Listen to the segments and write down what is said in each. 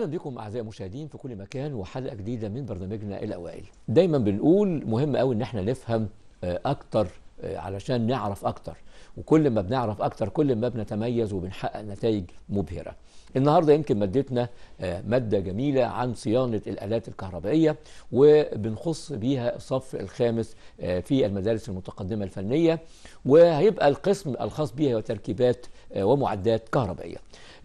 اهلا بكم اعزائي المشاهدين في كل مكان وحلقه جديده من برنامجنا الاوائل دايما بنقول مهم قوي ان احنا نفهم آه، اكتر آه، علشان نعرف اكتر وكل ما بنعرف اكتر كل ما بنتميز وبنحقق نتائج مبهره النهارده يمكن مادتنا آه، ماده جميله عن صيانه الالات الكهربائيه وبنخص بيها الصف الخامس في المدارس المتقدمه الفنيه وهيبقى القسم الخاص بيها تركيبات ومعدات كهربائيه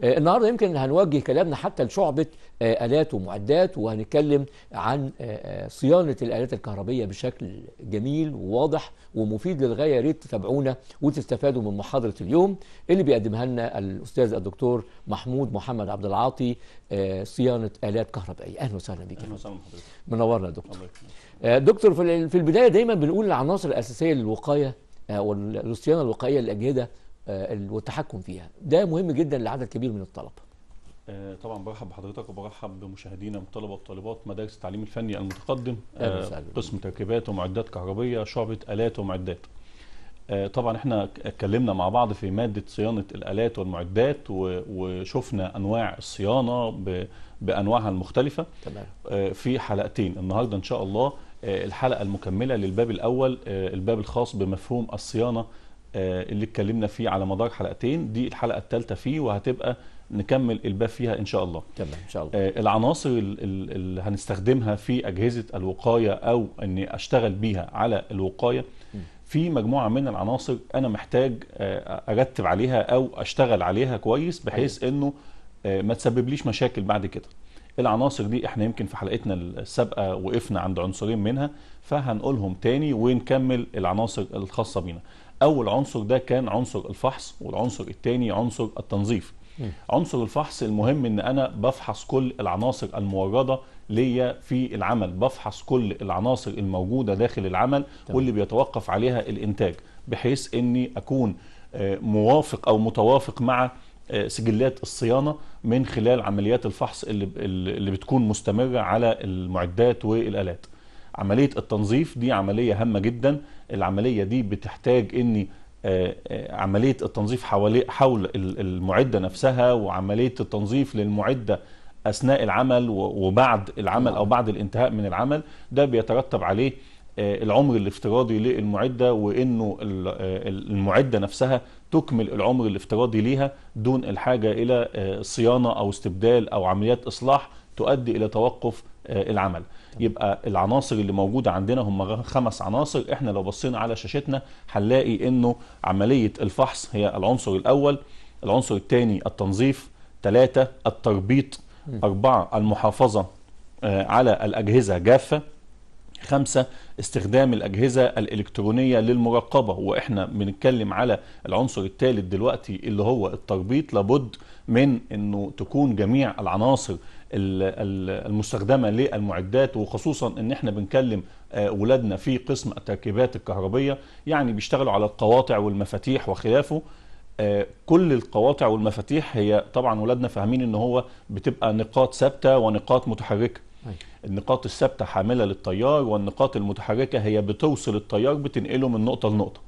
آه، النهارده يمكن هنوجه كلامنا حتى لشعبه آه، الات ومعدات وهنتكلم عن آه، صيانه الالات الكهربيه بشكل جميل وواضح ومفيد للغايه يا ريت تتابعونا وتستفادوا من محاضره اليوم اللي بيقدمها لنا الاستاذ الدكتور محمود محمد عبد العاطي صيانه الات كهربائيه اهلا وسهلا بك اهلا وسهلا بحضرتك منورنا يا دكتور دكتور في البدايه دايما بنقول العناصر الاساسيه للوقايه والصيانه الوقائيه للاجهزه آه، والتحكم فيها ده مهم جدا لعدد كبير من الطلبه آه، طبعا برحب بحضرتك وبرحب بمشاهدينا من طلبه وطالبات مدارس التعليم الفني المتقدم آه، قسم تركيبات ومعدات كهربيه شعبه الات ومعدات طبعا احنا اتكلمنا مع بعض في ماده صيانه الالات والمعدات وشفنا انواع الصيانه بانواعها المختلفه تمام. في حلقتين النهارده ان شاء الله الحلقه المكمله للباب الاول الباب الخاص بمفهوم الصيانه آه، اللي اتكلمنا فيه على مدار حلقتين دي الحلقه الثالثه فيه وهتبقى نكمل الباب فيها ان شاء الله تمام ان شاء الله آه، العناصر اللي هنستخدمها في اجهزه الوقايه او اني اشتغل بيها على الوقايه في مجموعه من العناصر انا محتاج آه، ارتب عليها او اشتغل عليها كويس بحيث أيوة. انه ما تسببليش مشاكل بعد كده العناصر دي احنا يمكن في حلقتنا السابقه وقفنا عند عنصرين منها فهنقولهم تاني ونكمل العناصر الخاصه بينا اول عنصر ده كان عنصر الفحص والعنصر الثاني عنصر التنظيف عنصر الفحص المهم ان انا بفحص كل العناصر المورده ليا في العمل بفحص كل العناصر الموجوده داخل العمل طبعا. واللي بيتوقف عليها الانتاج بحيث اني اكون آه، موافق او متوافق مع آه، سجلات الصيانه من خلال عمليات الفحص اللي اللي بتكون مستمره على المعدات والالات عمليه التنظيف دي عمليه هامه جدا العمليه دي بتحتاج اني آه، آه، عمليه التنظيف حوالي حول المعده نفسها وعمليه التنظيف للمعده اثناء العمل وبعد العمل او بعد الانتهاء من العمل ده بيترتب عليه آه، العمر الافتراضي للمعده وانه المعده نفسها تكمل العمر الافتراضي ليها دون الحاجه الى صيانه او استبدال او عمليات اصلاح تؤدي الى توقف العمل. يبقى العناصر اللي موجوده عندنا هم خمس عناصر احنا لو بصينا على شاشتنا هنلاقي انه عمليه الفحص هي العنصر الاول العنصر الثاني التنظيف ثلاثه التربيط أربعة المحافظة آه، على الأجهزة جافة خمسة استخدام الأجهزة الإلكترونية للمراقبة وإحنا بنتكلم على العنصر الثالث دلوقتي اللي هو التربيط لابد من انه تكون جميع العناصر المستخدمه للمعدات وخصوصا ان احنا بنكلم آه، ولادنا في قسم التركيبات الكهربيه يعني بيشتغلوا على القواطع والمفاتيح وخلافه آه، كل القواطع والمفاتيح هي طبعا ولادنا فاهمين ان هو بتبقى نقاط ثابته ونقاط متحركه أيوة. النقاط الثابته حامله للتيار والنقاط المتحركه هي بتوصل التيار بتنقله من نقطه لنقطه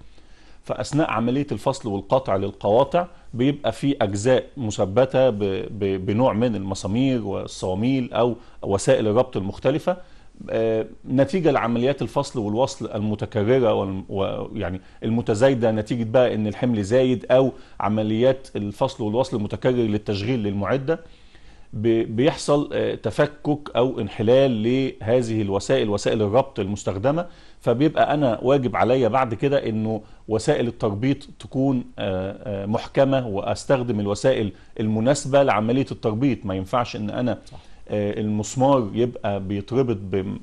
فاثناء عمليه الفصل والقطع للقواطع بيبقى في اجزاء مثبته بنوع من المسامير والصواميل او وسائل الربط المختلفه آه، نتيجه لعمليات الفصل والوصل المتكرره ويعني المتزايده نتيجه بقى ان الحمل زايد او عمليات الفصل والوصل المتكرر للتشغيل للمعده بيحصل آه، تفكك او انحلال لهذه الوسائل وسائل الربط المستخدمه فبيبقى انا واجب عليا بعد كده انه وسائل التربيط تكون آه، آه، محكمه واستخدم الوسائل المناسبه لعمليه التربيط ما ينفعش ان انا آه، المسمار يبقى بيتربط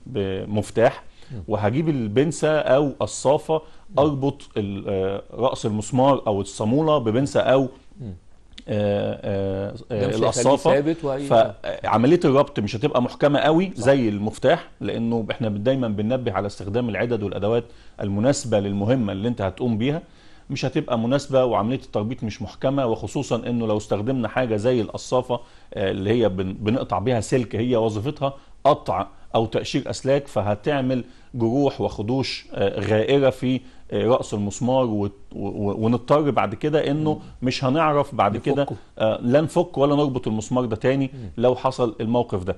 بمفتاح وهجيب البنسة او الصافة اربط رأس المسمار او الصامولة ببنسة او آآ آه، آه، آه، القصافه فعمليه الربط مش هتبقى محكمه قوي زي المفتاح لانه احنا دايما بننبه على استخدام العدد والادوات المناسبه للمهمه اللي انت هتقوم بيها مش هتبقى مناسبه وعمليه التربيط مش محكمه وخصوصا انه لو استخدمنا حاجه زي القصافه اللي هي بنقطع بيها سلك هي وظيفتها قطع او تقشير اسلاك فهتعمل جروح وخدوش غائره في آه، راس المسمار ونضطر بعد كده انه مش هنعرف بعد كده لا آه، نفك ولا نربط المسمار ده تاني لو حصل الموقف ده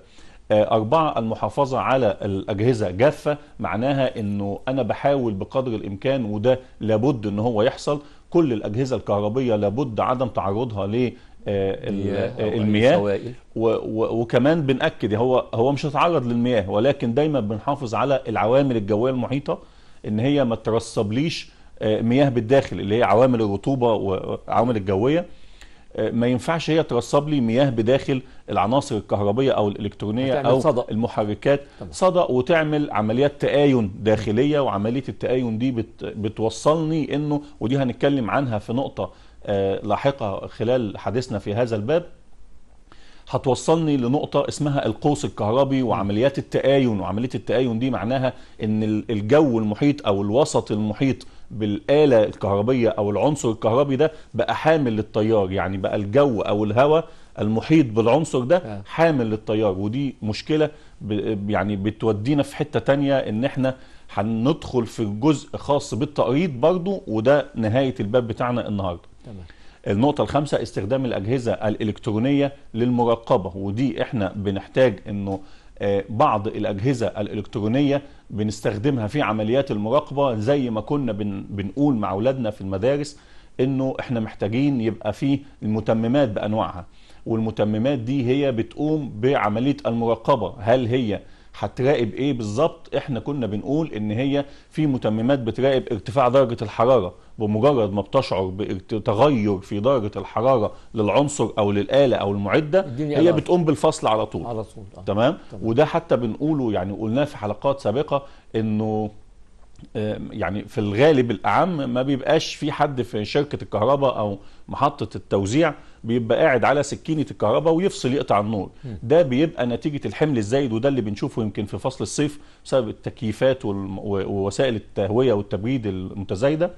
آه، أربعة المحافظة على الأجهزة جافة معناها أنه أنا بحاول بقدر الإمكان وده لابد أنه هو يحصل كل الأجهزة الكهربية لابد عدم تعرضها للمياه وكمان بنأكد هو هو مش هيتعرض للمياه ولكن دايما بنحافظ على العوامل الجوية المحيطة ان هي ما ترسبليش آه، مياه بالداخل اللي هي عوامل الرطوبه وعوامل الجويه آه، ما ينفعش هي ترسب لي مياه بداخل العناصر الكهربيه او الالكترونيه او صدق. المحركات صدأ وتعمل عمليات تآين داخليه وعمليه التآين دي بت بتوصلني انه ودي هنتكلم عنها في نقطه آه، لاحقه خلال حديثنا في هذا الباب هتوصلني لنقطة اسمها القوس الكهربي وعمليات التآيون وعملية التآيون دي معناها ان الجو المحيط او الوسط المحيط بالآلة الكهربية او العنصر الكهربي ده بقى حامل للتيار يعني بقى الجو او الهواء المحيط بالعنصر ده آه. حامل للتيار ودي مشكلة يعني بتودينا في حتة تانية ان احنا هندخل في جزء خاص بالتقريض برضو وده نهاية الباب بتاعنا النهاردة تمام النقطة الخامسة استخدام الأجهزة الإلكترونية للمراقبة ودي احنا بنحتاج انه آه، بعض الأجهزة الإلكترونية بنستخدمها في عمليات المراقبة زي ما كنا بنقول مع أولادنا في المدارس انه احنا محتاجين يبقى فيه المتممات بأنواعها والمتممات دي هي بتقوم بعملية المراقبة هل هي هتراقب ايه بالظبط احنا كنا بنقول ان هي في متممات بتراقب ارتفاع درجه الحراره بمجرد ما بتشعر بتغير في درجه الحراره للعنصر او للاله او المعده هي بتقوم بالفصل على طول على طول آه. تمام؟, تمام وده حتى بنقوله يعني قلناه في حلقات سابقه انه آه، يعني في الغالب الاعم ما بيبقاش في حد في شركه الكهرباء او محطه التوزيع بيبقى قاعد على سكينه الكهرباء ويفصل يقطع النور ده بيبقى نتيجه الحمل الزايد وده اللي بنشوفه يمكن في فصل الصيف بسبب التكييفات ووسائل التهويه والتبريد المتزايده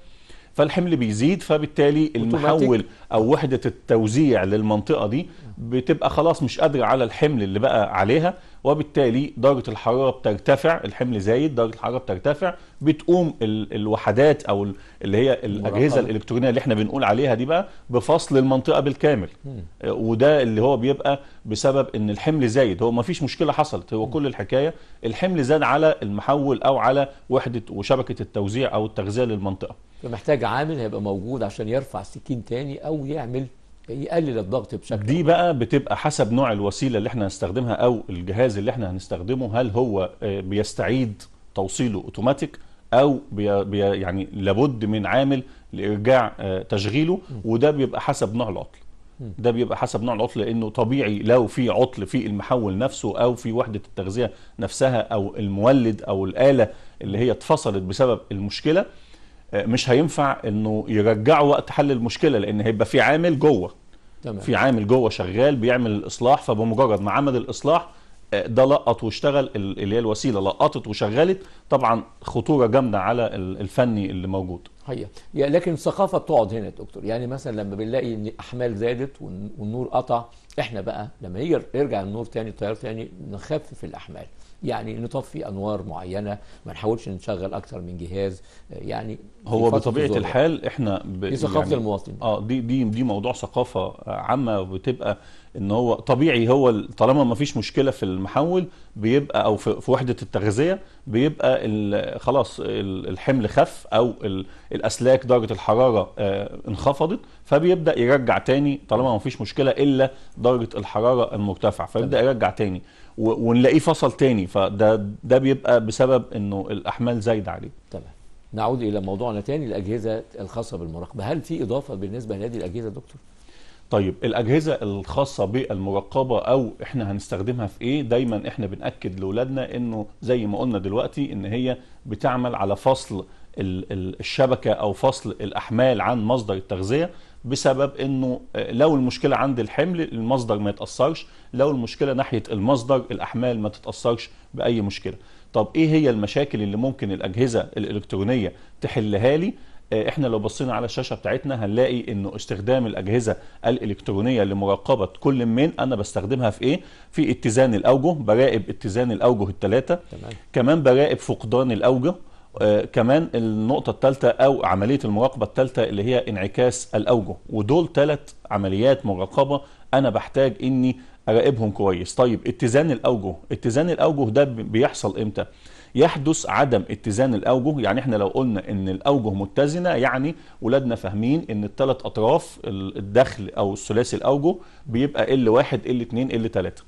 فالحمل بيزيد فبالتالي المحول او وحده التوزيع للمنطقه دي بتبقى خلاص مش قادره على الحمل اللي بقى عليها وبالتالي درجة الحرارة بترتفع الحمل زايد درجة الحرارة بترتفع بتقوم الوحدات أو اللي هي الأجهزة الإلكترونية اللي احنا بنقول عليها دي بقى بفصل المنطقة بالكامل م. وده اللي هو بيبقى بسبب إن الحمل زايد هو ما فيش مشكلة حصلت هو كل الحكاية الحمل زاد على المحول أو على وحدة وشبكة التوزيع أو التغذية للمنطقة فمحتاج عامل هيبقى موجود عشان يرفع السكين تاني أو يعمل يقلل الضغط بشكل دي بقى بتبقى حسب نوع الوسيله اللي احنا هنستخدمها او الجهاز اللي احنا هنستخدمه هل هو آه، بيستعيد توصيله اوتوماتيك او بي بي يعني لابد من عامل لارجاع آه، تشغيله وده بيبقى حسب نوع العطل ده بيبقى حسب نوع العطل لانه طبيعي لو في عطل في المحول نفسه او في وحده التغذيه نفسها او المولد او الاله اللي هي اتفصلت بسبب المشكله آه، مش هينفع انه يرجعوا وقت حل المشكله لان هيبقى في عامل جوه تمام. في عامل جوه شغال بيعمل الاصلاح فبمجرد ما عمل الاصلاح آه، ده لقط واشتغل اللي هي الوسيله لقطت وشغلت طبعا خطوره جامده على الفني اللي موجود هي لكن الثقافه بتقعد هنا يا دكتور يعني مثلا لما بنلاقي ان احمال زادت والنور قطع احنا بقى لما يرجع النور تاني التيار تاني نخفف الاحمال يعني نطفي انوار معينه ما نحاولش نشغل اكثر من جهاز آه، يعني هو بطبيعه الحال احنا ب... دي ثقافه يعني المواطن اه دي دي دي موضوع ثقافه عامه وبتبقى ان هو طبيعي هو طالما ما فيش مشكله في المحول بيبقى او في, في وحده التغذيه بيبقى خلاص الحمل خف او الاسلاك درجه الحراره آه انخفضت فبيبدا يرجع تاني طالما ما فيش مشكله الا درجه الحراره المرتفعه فيبدا يرجع تاني ونلاقيه فصل تاني فده ده بيبقى بسبب انه الاحمال زايده عليه تمام نعود الى موضوعنا تاني الاجهزه الخاصه بالمراقبه هل في اضافه بالنسبه لهذه الاجهزه دكتور طيب الاجهزه الخاصه بالمراقبه او احنا هنستخدمها في ايه دايما احنا بناكد لاولادنا انه زي ما قلنا دلوقتي ان هي بتعمل على فصل الشبكه او فصل الاحمال عن مصدر التغذيه بسبب انه آه، لو المشكله عند الحمل المصدر ما يتاثرش لو المشكله ناحيه المصدر الاحمال ما تتاثرش باي مشكله طب ايه هي المشاكل اللي ممكن الاجهزه الالكترونيه تحلها لي آه، احنا لو بصينا على الشاشه بتاعتنا هنلاقي انه استخدام الاجهزه الالكترونيه لمراقبه كل من انا بستخدمها في ايه في اتزان الاوجه براقب اتزان الاوجه الثلاثه كمان براقب فقدان الاوجه آه، كمان النقطة الثالثة أو عملية المراقبة الثالثة اللي هي انعكاس الأوجه ودول ثلاث عمليات مراقبة أنا بحتاج إني أراقبهم كويس طيب اتزان الأوجه اتزان الأوجه ده بيحصل إمتى؟ يحدث عدم اتزان الأوجه يعني احنا لو قلنا إن الأوجه متزنة يعني ولادنا فاهمين إن الثلاث أطراف الدخل أو الثلاثي الأوجه بيبقى ال1 ال2 ال3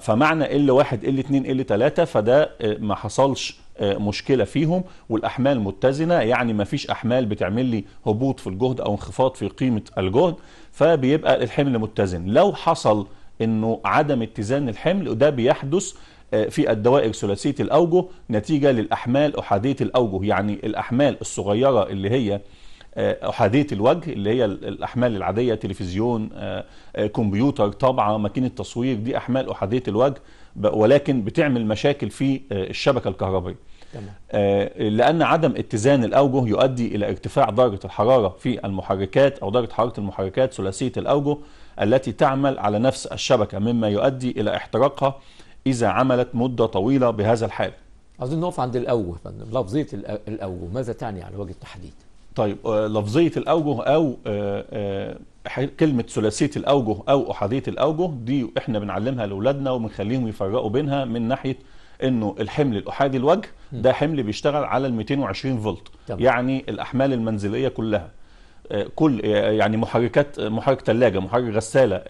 فمعنى ال واحد ال اتنين ال تلاته فده آه، ما حصلش آه، مشكله فيهم والاحمال متزنه يعني ما فيش احمال بتعمل لي هبوط في الجهد او انخفاض في قيمه الجهد فبيبقى الحمل متزن لو حصل انه عدم اتزان الحمل وده بيحدث آه، في الدوائر ثلاثيه الاوجه نتيجه للاحمال احاديه الاوجه يعني الاحمال الصغيره اللي هي آه، احاديه الوجه اللي هي الاحمال العاديه تلفزيون آه، آه، كمبيوتر طابعه ماكينه تصوير دي احمال احاديه الوجه ولكن بتعمل مشاكل في الشبكه الكهربائيه لان عدم اتزان الاوجه يؤدي الى ارتفاع درجه الحراره في المحركات او درجه حراره المحركات ثلاثيه الاوجه التي تعمل على نفس الشبكه مما يؤدي الى احتراقها اذا عملت مده طويله بهذا الحال عايزين نقف عند الاوجه لفظيه الاوجه ماذا تعني على وجه التحديد طيب آه، لفظيه الاوجه او آه، آه، كلمه ثلاثيه الاوجه او احاديه الاوجه دي احنا بنعلمها لاولادنا وبنخليهم يفرقوا بينها من ناحيه انه الحمل الاحادي الوجه ده حمل بيشتغل على ال 220 فولت طبعا. يعني الاحمال المنزليه كلها كل يعني محركات محرك ثلاجه محرك غساله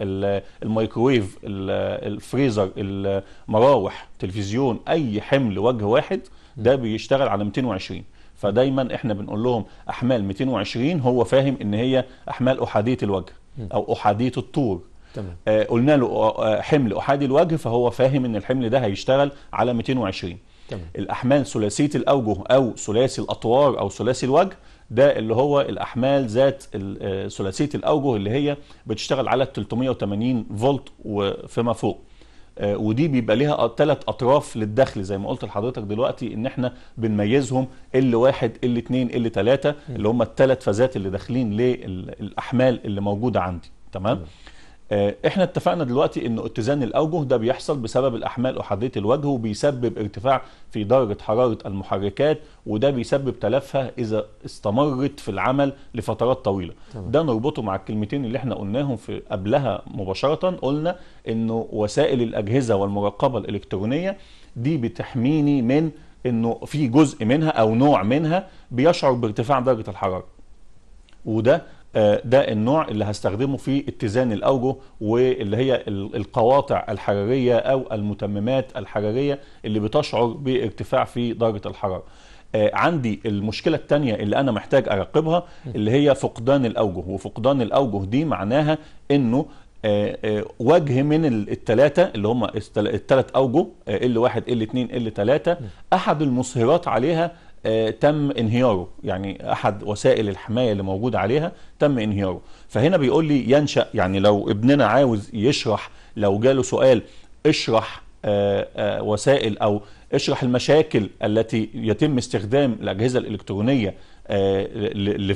الميكرويف الفريزر المراوح تلفزيون اي حمل وجه واحد ده بيشتغل على 220 فدايما احنا بنقول لهم احمال 220 هو فاهم ان هي احمال احاديه الوجه او احاديه الطول تمام. آه قلنا له آه، آه، حمل احادي الوجه فهو فاهم ان الحمل ده هيشتغل على 220 تمام. الاحمال ثلاثيه الاوجه او ثلاثي الاطوار او ثلاثي الوجه ده اللي هو الاحمال ذات آه، ثلاثيه الاوجه اللي هي بتشتغل على 380 فولت وفيما فوق آه، ودي بيبقى ليها ثلاث اطراف للدخل زي ما قلت لحضرتك دلوقتي ان احنا بنميزهم ال واحد ال اتنين ال تلاته اللي هم الثلاث فازات اللي داخلين للاحمال اللي موجوده عندي تمام آه، احنا اتفقنا دلوقتي ان اتزان الاوجه ده بيحصل بسبب الاحمال احاديه الوجه وبيسبب ارتفاع في درجه حراره المحركات وده بيسبب تلفها اذا استمرت في العمل لفترات طويله طبعا. ده نربطه مع الكلمتين اللي احنا قلناهم في قبلها مباشره قلنا انه وسائل الاجهزه والمراقبه الالكترونيه دي بتحميني من انه في جزء منها او نوع منها بيشعر بارتفاع درجه الحراره وده آه، ده النوع اللي هستخدمه في اتزان الاوجه واللي هي القواطع الحراريه او المتممات الحراريه اللي بتشعر بارتفاع في درجه الحراره آه، عندي المشكلة التانية اللي أنا محتاج أراقبها اللي هي فقدان الأوجه وفقدان الأوجه دي معناها أنه آه، وجه من الثلاثة اللي هم الثلاث أوجه L1 L2 L3 أحد المصهرات عليها آه، تم انهياره يعني احد وسائل الحمايه اللي موجوده عليها تم انهياره فهنا بيقول لي ينشا يعني لو ابننا عاوز يشرح لو جاله سؤال اشرح آه، آه، وسائل او اشرح المشاكل التي يتم استخدام الاجهزه الالكترونيه آه،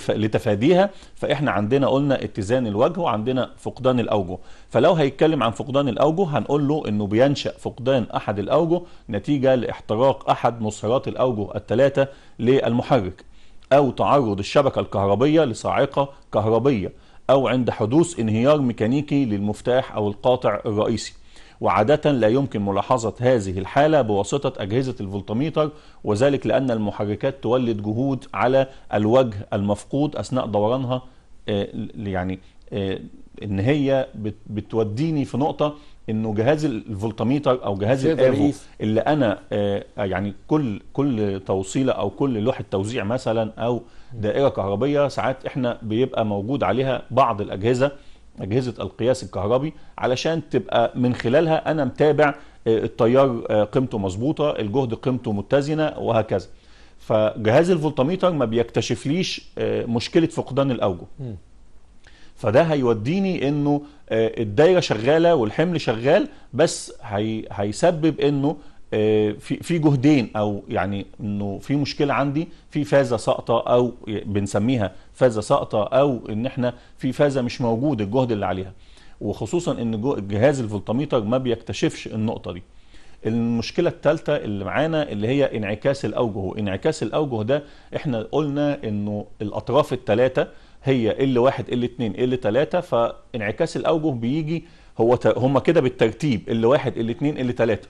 لتفاديها فاحنا عندنا قلنا اتزان الوجه وعندنا فقدان الاوجه فلو هيتكلم عن فقدان الاوجه هنقول له انه بينشا فقدان احد الاوجه نتيجه لاحتراق احد مسارات الاوجه الثلاثه للمحرك او تعرض الشبكه الكهربيه لصاعقه كهربيه او عند حدوث انهيار ميكانيكي للمفتاح او القاطع الرئيسي وعادة لا يمكن ملاحظة هذه الحالة بواسطة أجهزة الفولتميتر وذلك لأن المحركات تولد جهود على الوجه المفقود أثناء دورانها آه، يعني آه، ان هي بتوديني في نقطه انه جهاز الفولتميتر او جهاز الأيفو اللي انا آه، يعني كل كل توصيله او كل لوحه توزيع مثلا او دائره كهربيه ساعات احنا بيبقى موجود عليها بعض الاجهزه اجهزه القياس الكهربي علشان تبقى من خلالها انا متابع آه، التيار آه، قيمته مظبوطه الجهد قيمته متزنه وهكذا فجهاز الفولتميتر ما بيكتشفليش آه، مشكله فقدان الاوجه فده هيوديني انه الدايره شغاله والحمل شغال بس هيسبب انه آه، في في جهدين او يعني انه في مشكله عندي في فازه ساقطه او بنسميها فازه ساقطه او ان احنا في فازه مش موجود الجهد اللي عليها وخصوصا ان جهاز الفولتميتر ما بيكتشفش النقطه دي المشكله الثالثه اللي معانا اللي هي انعكاس الاوجه انعكاس الاوجه ده احنا قلنا انه الاطراف الثلاثه هي ال 1 ال 2 ال 3 فانعكاس الاوجه بيجي هو هم كده بالترتيب ال 1 ال 2 ال 3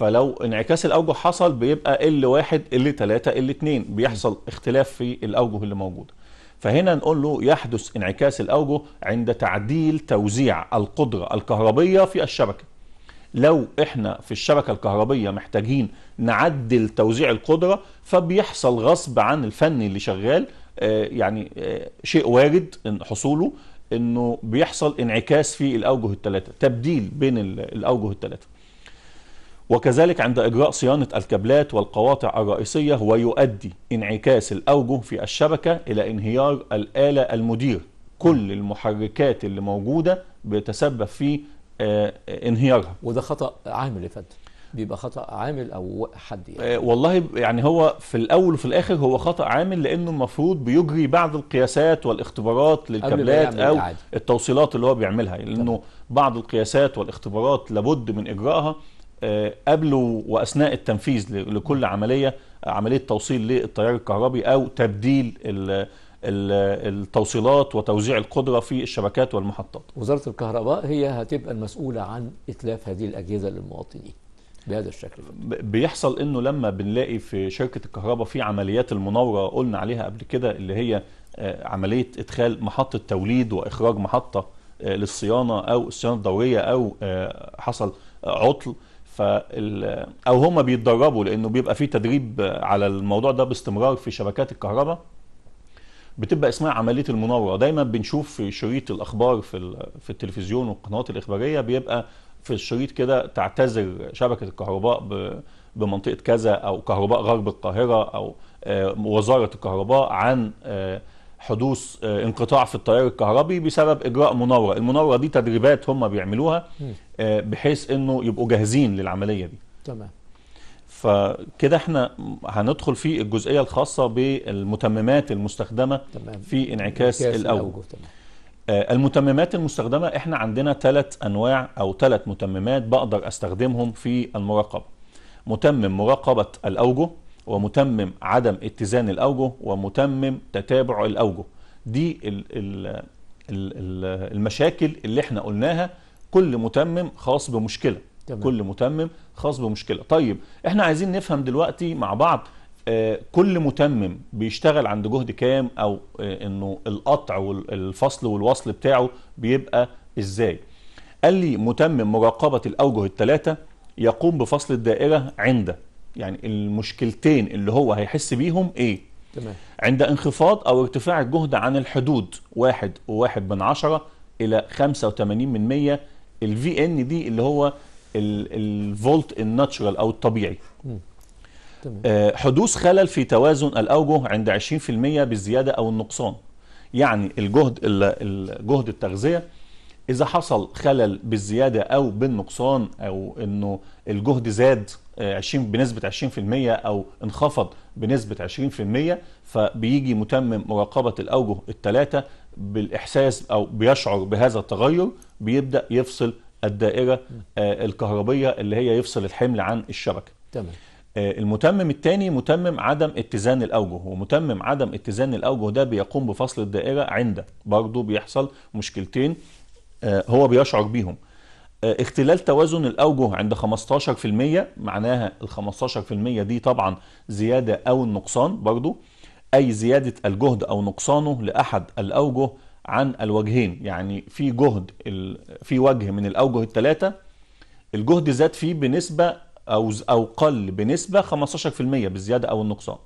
فلو انعكاس الاوجه حصل بيبقى ال 1 ال 3 ال 2 بيحصل اختلاف في الاوجه اللي موجوده فهنا نقول له يحدث انعكاس الاوجه عند تعديل توزيع القدره الكهربيه في الشبكه لو احنا في الشبكه الكهربيه محتاجين نعدل توزيع القدره فبيحصل غصب عن الفني اللي شغال آه، يعني آه، شيء وارد إن حصوله انه بيحصل انعكاس في الاوجه الثلاثه تبديل بين الاوجه الثلاثه وكذلك عند إجراء صيانة الكابلات والقواطع الرئيسية ويؤدي انعكاس الأوجه في الشبكة إلى انهيار الآلة المدير كل المحركات اللي موجودة بيتسبب في آه، انهيارها وده خطأ عامل يا فندم بيبقى خطأ عامل أو حد يعني. آه، والله يعني هو في الأول وفي الآخر هو خطأ عامل لأنه المفروض بيجري بعض القياسات والاختبارات للكابلات أو التوصيلات اللي هو بيعملها لأنه طبعا. بعض القياسات والاختبارات لابد من إجرائها آه، قبل واثناء التنفيذ لكل عمليه عمليه توصيل للتيار الكهربي او تبديل التوصيلات وتوزيع القدره في الشبكات والمحطات. وزاره الكهرباء هي هتبقى المسؤوله عن اتلاف هذه الاجهزه للمواطنين. بهذا الشكل بيحصل انه لما بنلاقي في شركه الكهرباء في عمليات المناوره قلنا عليها قبل كده اللي هي آه، عمليه ادخال محطه توليد واخراج محطه آه، للصيانه او الصيانه الدوريه او حصل عطل فال او هم بيتدربوا لانه بيبقى في تدريب على الموضوع ده باستمرار في شبكات الكهرباء بتبقى اسمها عمليه المناوره دايما بنشوف في شريط الاخبار في في التلفزيون والقنوات الاخباريه بيبقى في الشريط كده تعتذر شبكه الكهرباء بمنطقه كذا او كهرباء غرب القاهره او آه، وزاره الكهرباء عن آه، حدوث آه، انقطاع في التيار الكهربي بسبب اجراء مناوره، المناوره دي تدريبات هم بيعملوها آه، بحيث انه يبقوا جاهزين للعمليه دي. تمام. فكده احنا هندخل في الجزئيه الخاصه بالمتممات المستخدمه تمام. في انعكاس الاوجه. تمام. آه، المتممات المستخدمه احنا عندنا ثلاث انواع او ثلاث متممات بقدر استخدمهم في المراقبه. متمم مراقبه الاوجه ومتمم عدم اتزان الأوجه ومتمم تتابع الأوجه دي المشاكل اللي احنا قلناها كل متمم خاص بمشكلة تمام. كل متمم خاص بمشكلة طيب احنا عايزين نفهم دلوقتي مع بعض آه، كل متمم بيشتغل عند جهد كام او آه، انه القطع والفصل والوصل بتاعه بيبقى ازاي قال لي متمم مراقبة الأوجه الثلاثة يقوم بفصل الدائرة عند يعني المشكلتين اللي هو هيحس بيهم ايه تمام. عند انخفاض او ارتفاع الجهد عن الحدود واحد وواحد من عشرة الى 85 من مية الفي ان دي اللي هو الفولت الناتشرال او الطبيعي تمام. آه، حدوث خلل في توازن الاوجه عند 20% بالزياده او النقصان يعني الجهد الجهد التغذيه اذا حصل خلل بالزياده او بالنقصان او انه الجهد زاد 20 آه، بنسبه 20% او انخفض بنسبه 20% فبيجي متمم مراقبه الاوجه الثلاثه بالاحساس او بيشعر بهذا التغير بيبدا يفصل الدائره آه، الكهربيه اللي هي يفصل الحمل عن الشبكه. تمام. آه، المتمم الثاني متمم عدم اتزان الاوجه ومتمم عدم اتزان الاوجه ده بيقوم بفصل الدائره عند برضه بيحصل مشكلتين هو بيشعر بيهم آه، اختلال توازن الأوجه عند 15% معناها ال 15% دي طبعا زيادة أو النقصان برضو أي زيادة الجهد أو نقصانه لأحد الأوجه عن الوجهين يعني في جهد في وجه من الأوجه الثلاثة الجهد زاد فيه بنسبة أو أو قل بنسبة 15% بالزيادة أو النقصان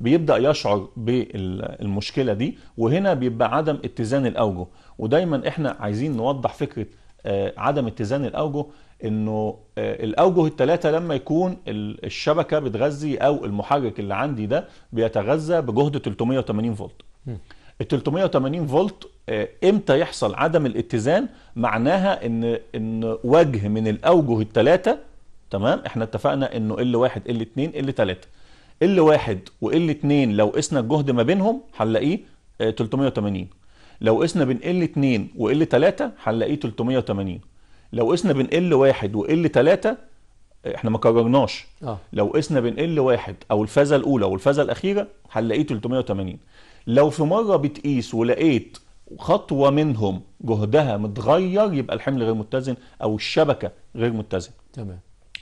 بيبدأ يشعر بالمشكلة دي وهنا بيبقى عدم اتزان الأوجه ودايما احنا عايزين نوضح فكرة آه، عدم اتزان الاوجه انه آه، الاوجه الثلاثه لما يكون الشبكه بتغذي او المحرك اللي عندي ده بيتغذى بجهد 380 فولت ال 380 فولت آه، امتى يحصل عدم الاتزان معناها ان ان وجه من الاوجه الثلاثه تمام احنا اتفقنا انه ال 1 ال 2 ال 3 ال 1 وال 2 لو قسنا الجهد ما بينهم هنلاقيه 380 لو قسنا بين ال 2 وال 3 هنلاقيه 380 لو قسنا بين ال 1 وال 3 احنا ما كررناش آه. لو قسنا بين ال 1 او الفازه الاولى والفازه الاخيره هنلاقيه 380 لو في مره بتقيس ولقيت خطوه منهم جهدها متغير يبقى الحمل غير متزن او الشبكه غير متزن تمام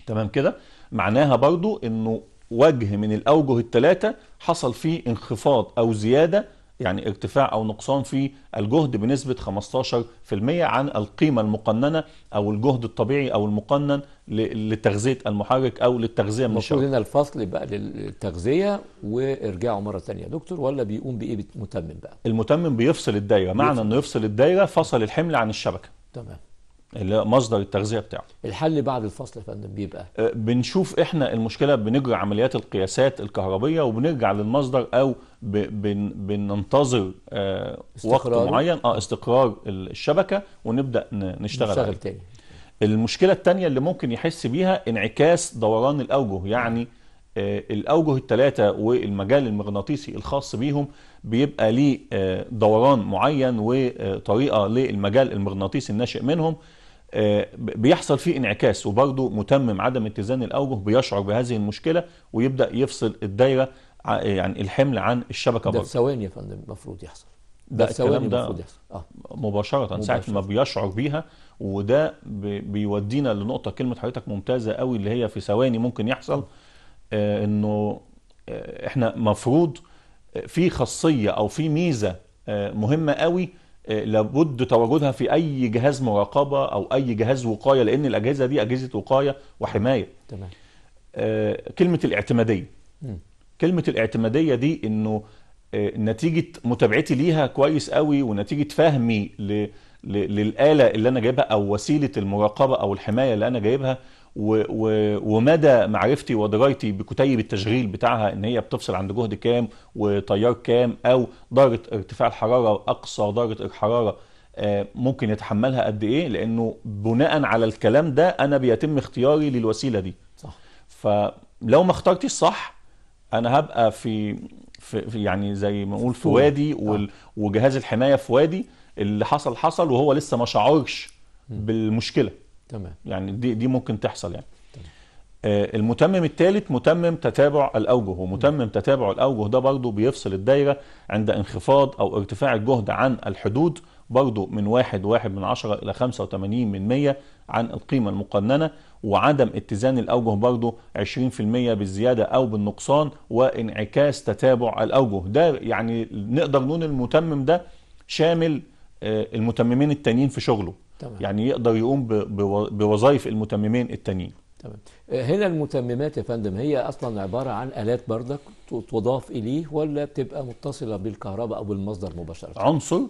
تمام كده معناها برضو انه وجه من الاوجه الثلاثه حصل فيه انخفاض او زياده يعني ارتفاع أو نقصان في الجهد بنسبة 15% عن القيمة المقننة أو الجهد الطبيعي أو المقنن لتغذية المحرك أو للتغذية من الشرق هنا الفصل بقى للتغذية وارجعوا مرة ثانيه يا دكتور ولا بيقوم بإيه المتمم بقى؟ المتمم بيفصل الدايرة معنى أنه يفصل الدايرة فصل الحمل عن الشبكة تمام اللي مصدر التغذيه بتاعه الحل بعد الفصل يا فندم بيبقى أه، بنشوف احنا المشكله بنجري عمليات القياسات الكهربيه وبنرجع للمصدر او بن بننتظر أه، وقت معين اه استقرار الشبكه ونبدا نشتغل نشتغل تاني المشكله الثانيه اللي ممكن يحس بيها انعكاس دوران الاوجه يعني أه، الاوجه الثلاثه والمجال المغناطيسي الخاص بيهم بيبقى ليه دوران معين وطريقه للمجال المغناطيسي الناشئ منهم آه، بيحصل فيه انعكاس وبرضه متمم عدم اتزان الاوجه بيشعر بهذه المشكله ويبدا يفصل الدايره آه، يعني الحمل عن الشبكه برضه ده ثواني يا فندم المفروض يحصل ده, الكلام ده مباشرة, مباشرة. ساعة ما بيشعر بيها وده بيودينا لنقطة كلمة حضرتك ممتازة قوي اللي هي في ثواني ممكن يحصل آه انه آه احنا مفروض في خاصية او في ميزة آه مهمة قوي آه، لابد تواجدها في اي جهاز مراقبه او اي جهاز وقايه لان الاجهزه دي اجهزه وقايه وحمايه تمام آه، كلمه الاعتماديه كلمه الاعتماديه دي انه آه، نتيجه متابعتي ليها كويس قوي ونتيجه فهمي للاله اللي انا جايبها او وسيله المراقبه او الحمايه اللي انا جايبها و و ومدى معرفتي ودرايتي بكتيب التشغيل بتاعها ان هي بتفصل عند جهد كام وتيار كام او درجه ارتفاع الحراره اقصى درجه الحراره آه، ممكن يتحملها قد ايه لانه بناء على الكلام ده انا بيتم اختياري للوسيله دي صح فلو ما اخترتش صح انا هبقى في, في يعني زي ما نقول في وادي آه. وجهاز الحمايه في وادي اللي حصل حصل وهو لسه ما شعرش بالمشكله تمام يعني دي دي ممكن تحصل يعني تمام. آه، المتمم الثالث متمم تتابع الاوجه ومتمم تتابع الاوجه ده برضه بيفصل الدايره عند انخفاض او ارتفاع الجهد عن الحدود برضه من واحد واحد من عشرة إلى 85 من 100 عن القيمة المقننة وعدم اتزان الأوجه برضه 20% بالزيادة أو بالنقصان وانعكاس تتابع الأوجه ده يعني نقدر نقول المتمم ده شامل آه، المتممين التانيين في شغله تمام. يعني يقدر يقوم بوظائف المتممين التانيين تمام هنا المتممات يا فندم هي اصلا عباره عن الات بردك تضاف اليه ولا بتبقى متصله بالكهرباء او بالمصدر مباشره عنصر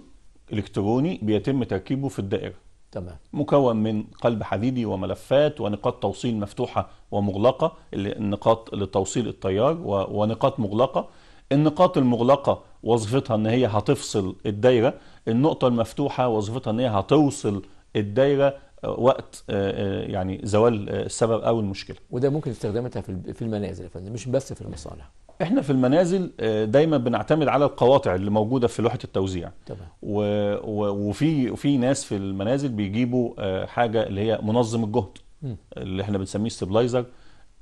الكتروني بيتم تركيبه في الدائره تمام مكون من قلب حديدي وملفات ونقاط توصيل مفتوحه ومغلقه النقاط لتوصيل التيار ونقاط مغلقه النقاط المغلقة وظيفتها ان هي هتفصل الدايرة النقطة المفتوحة وظيفتها ان هي هتوصل الدايرة آه، وقت آه، آه، يعني زوال السبب او المشكله وده ممكن استخدامتها في المنازل فندم مش بس في المصانع احنا في المنازل دايما بنعتمد على القواطع اللي موجوده في لوحه التوزيع تمام وفي في ناس في المنازل بيجيبوا حاجه اللي هي منظم الجهد م. اللي احنا بنسميه ستابلايزر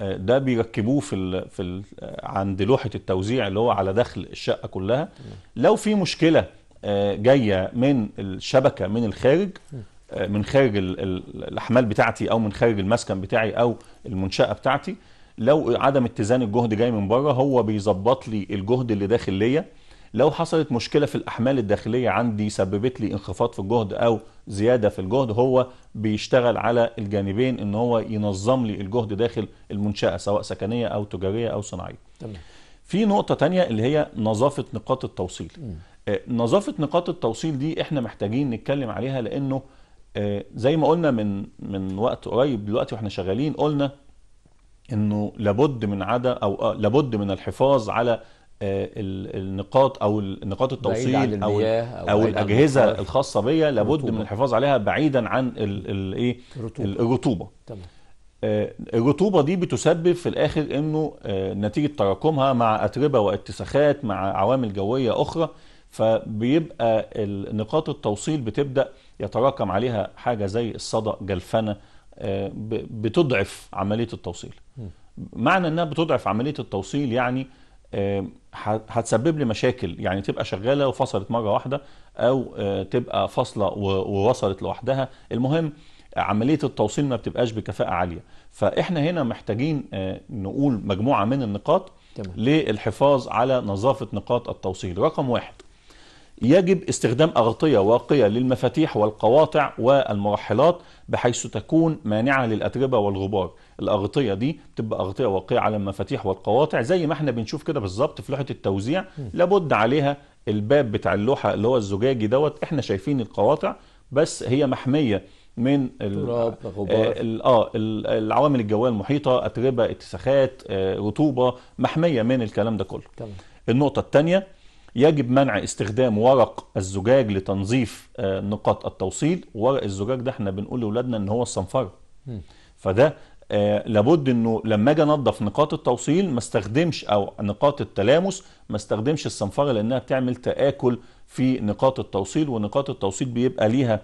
آه، ده بيركبوه في ال في ال آه، عند لوحه التوزيع اللي هو على داخل الشقه كلها لو في مشكله آه، جايه من الشبكه من الخارج من خارج الاحمال بتاعتي او من خارج المسكن بتاعي او المنشاه بتاعتي لو عدم اتزان الجهد جاي من بره هو بيظبط لي الجهد اللي داخل ليا لو حصلت مشكله في الاحمال الداخليه عندي سببت لي انخفاض في الجهد او زياده في الجهد هو بيشتغل على الجانبين ان هو ينظم لي الجهد داخل المنشاه سواء سكنيه او تجاريه او صناعيه تمام في نقطه تانية اللي هي نظافه نقاط التوصيل م. آه، نظافه نقاط التوصيل دي احنا محتاجين نتكلم عليها لانه آه، زي ما قلنا من من وقت قريب دلوقتي واحنا شغالين قلنا انه لابد من عدا او آه، لابد من الحفاظ على آه، النقاط او نقاط التوصيل او او الاجهزه الخاصه بيا لابد رطوبة. من الحفاظ عليها بعيدا عن الايه الرطوبه تمام آه، الرطوبه دي بتسبب في الاخر انه آه، نتيجه تراكمها مع اتربه واتساخات مع عوامل جويه اخرى فبيبقى نقاط التوصيل بتبدا يتراكم عليها حاجه زي الصدى جلفنه بتضعف عمليه التوصيل معنى انها بتضعف عمليه التوصيل يعني هتسبب لي مشاكل يعني تبقى شغاله وفصلت مره واحده او آه، تبقى فاصله ووصلت لوحدها المهم عمليه التوصيل ما بتبقاش بكفاءه عاليه فاحنا هنا محتاجين آه، نقول مجموعه من النقاط طبعا. للحفاظ على نظافه نقاط التوصيل رقم واحد يجب استخدام أغطية واقية للمفاتيح والقواطع والمرحلات بحيث تكون مانعة للأتربة والغبار الأغطية دي تبقى أغطية واقية على المفاتيح والقواطع زي ما احنا بنشوف كده بالظبط في لوحة التوزيع لابد عليها الباب بتاع اللوحة اللي هو الزجاجي دوت احنا شايفين القواطع بس هي محمية من تراب اه, آه، العوامل الجويه المحيطه اتربه اتساخات آه، رطوبه محميه من الكلام ده كله تمام. النقطه الثانيه يجب منع استخدام ورق الزجاج لتنظيف آه، نقاط التوصيل ورق الزجاج ده احنا بنقول لاولادنا ان هو الصنفره فده آه، لابد انه لما اجي انضف نقاط التوصيل ما استخدمش او نقاط التلامس ما استخدمش الصنفره لانها بتعمل تاكل في نقاط التوصيل ونقاط التوصيل بيبقى ليها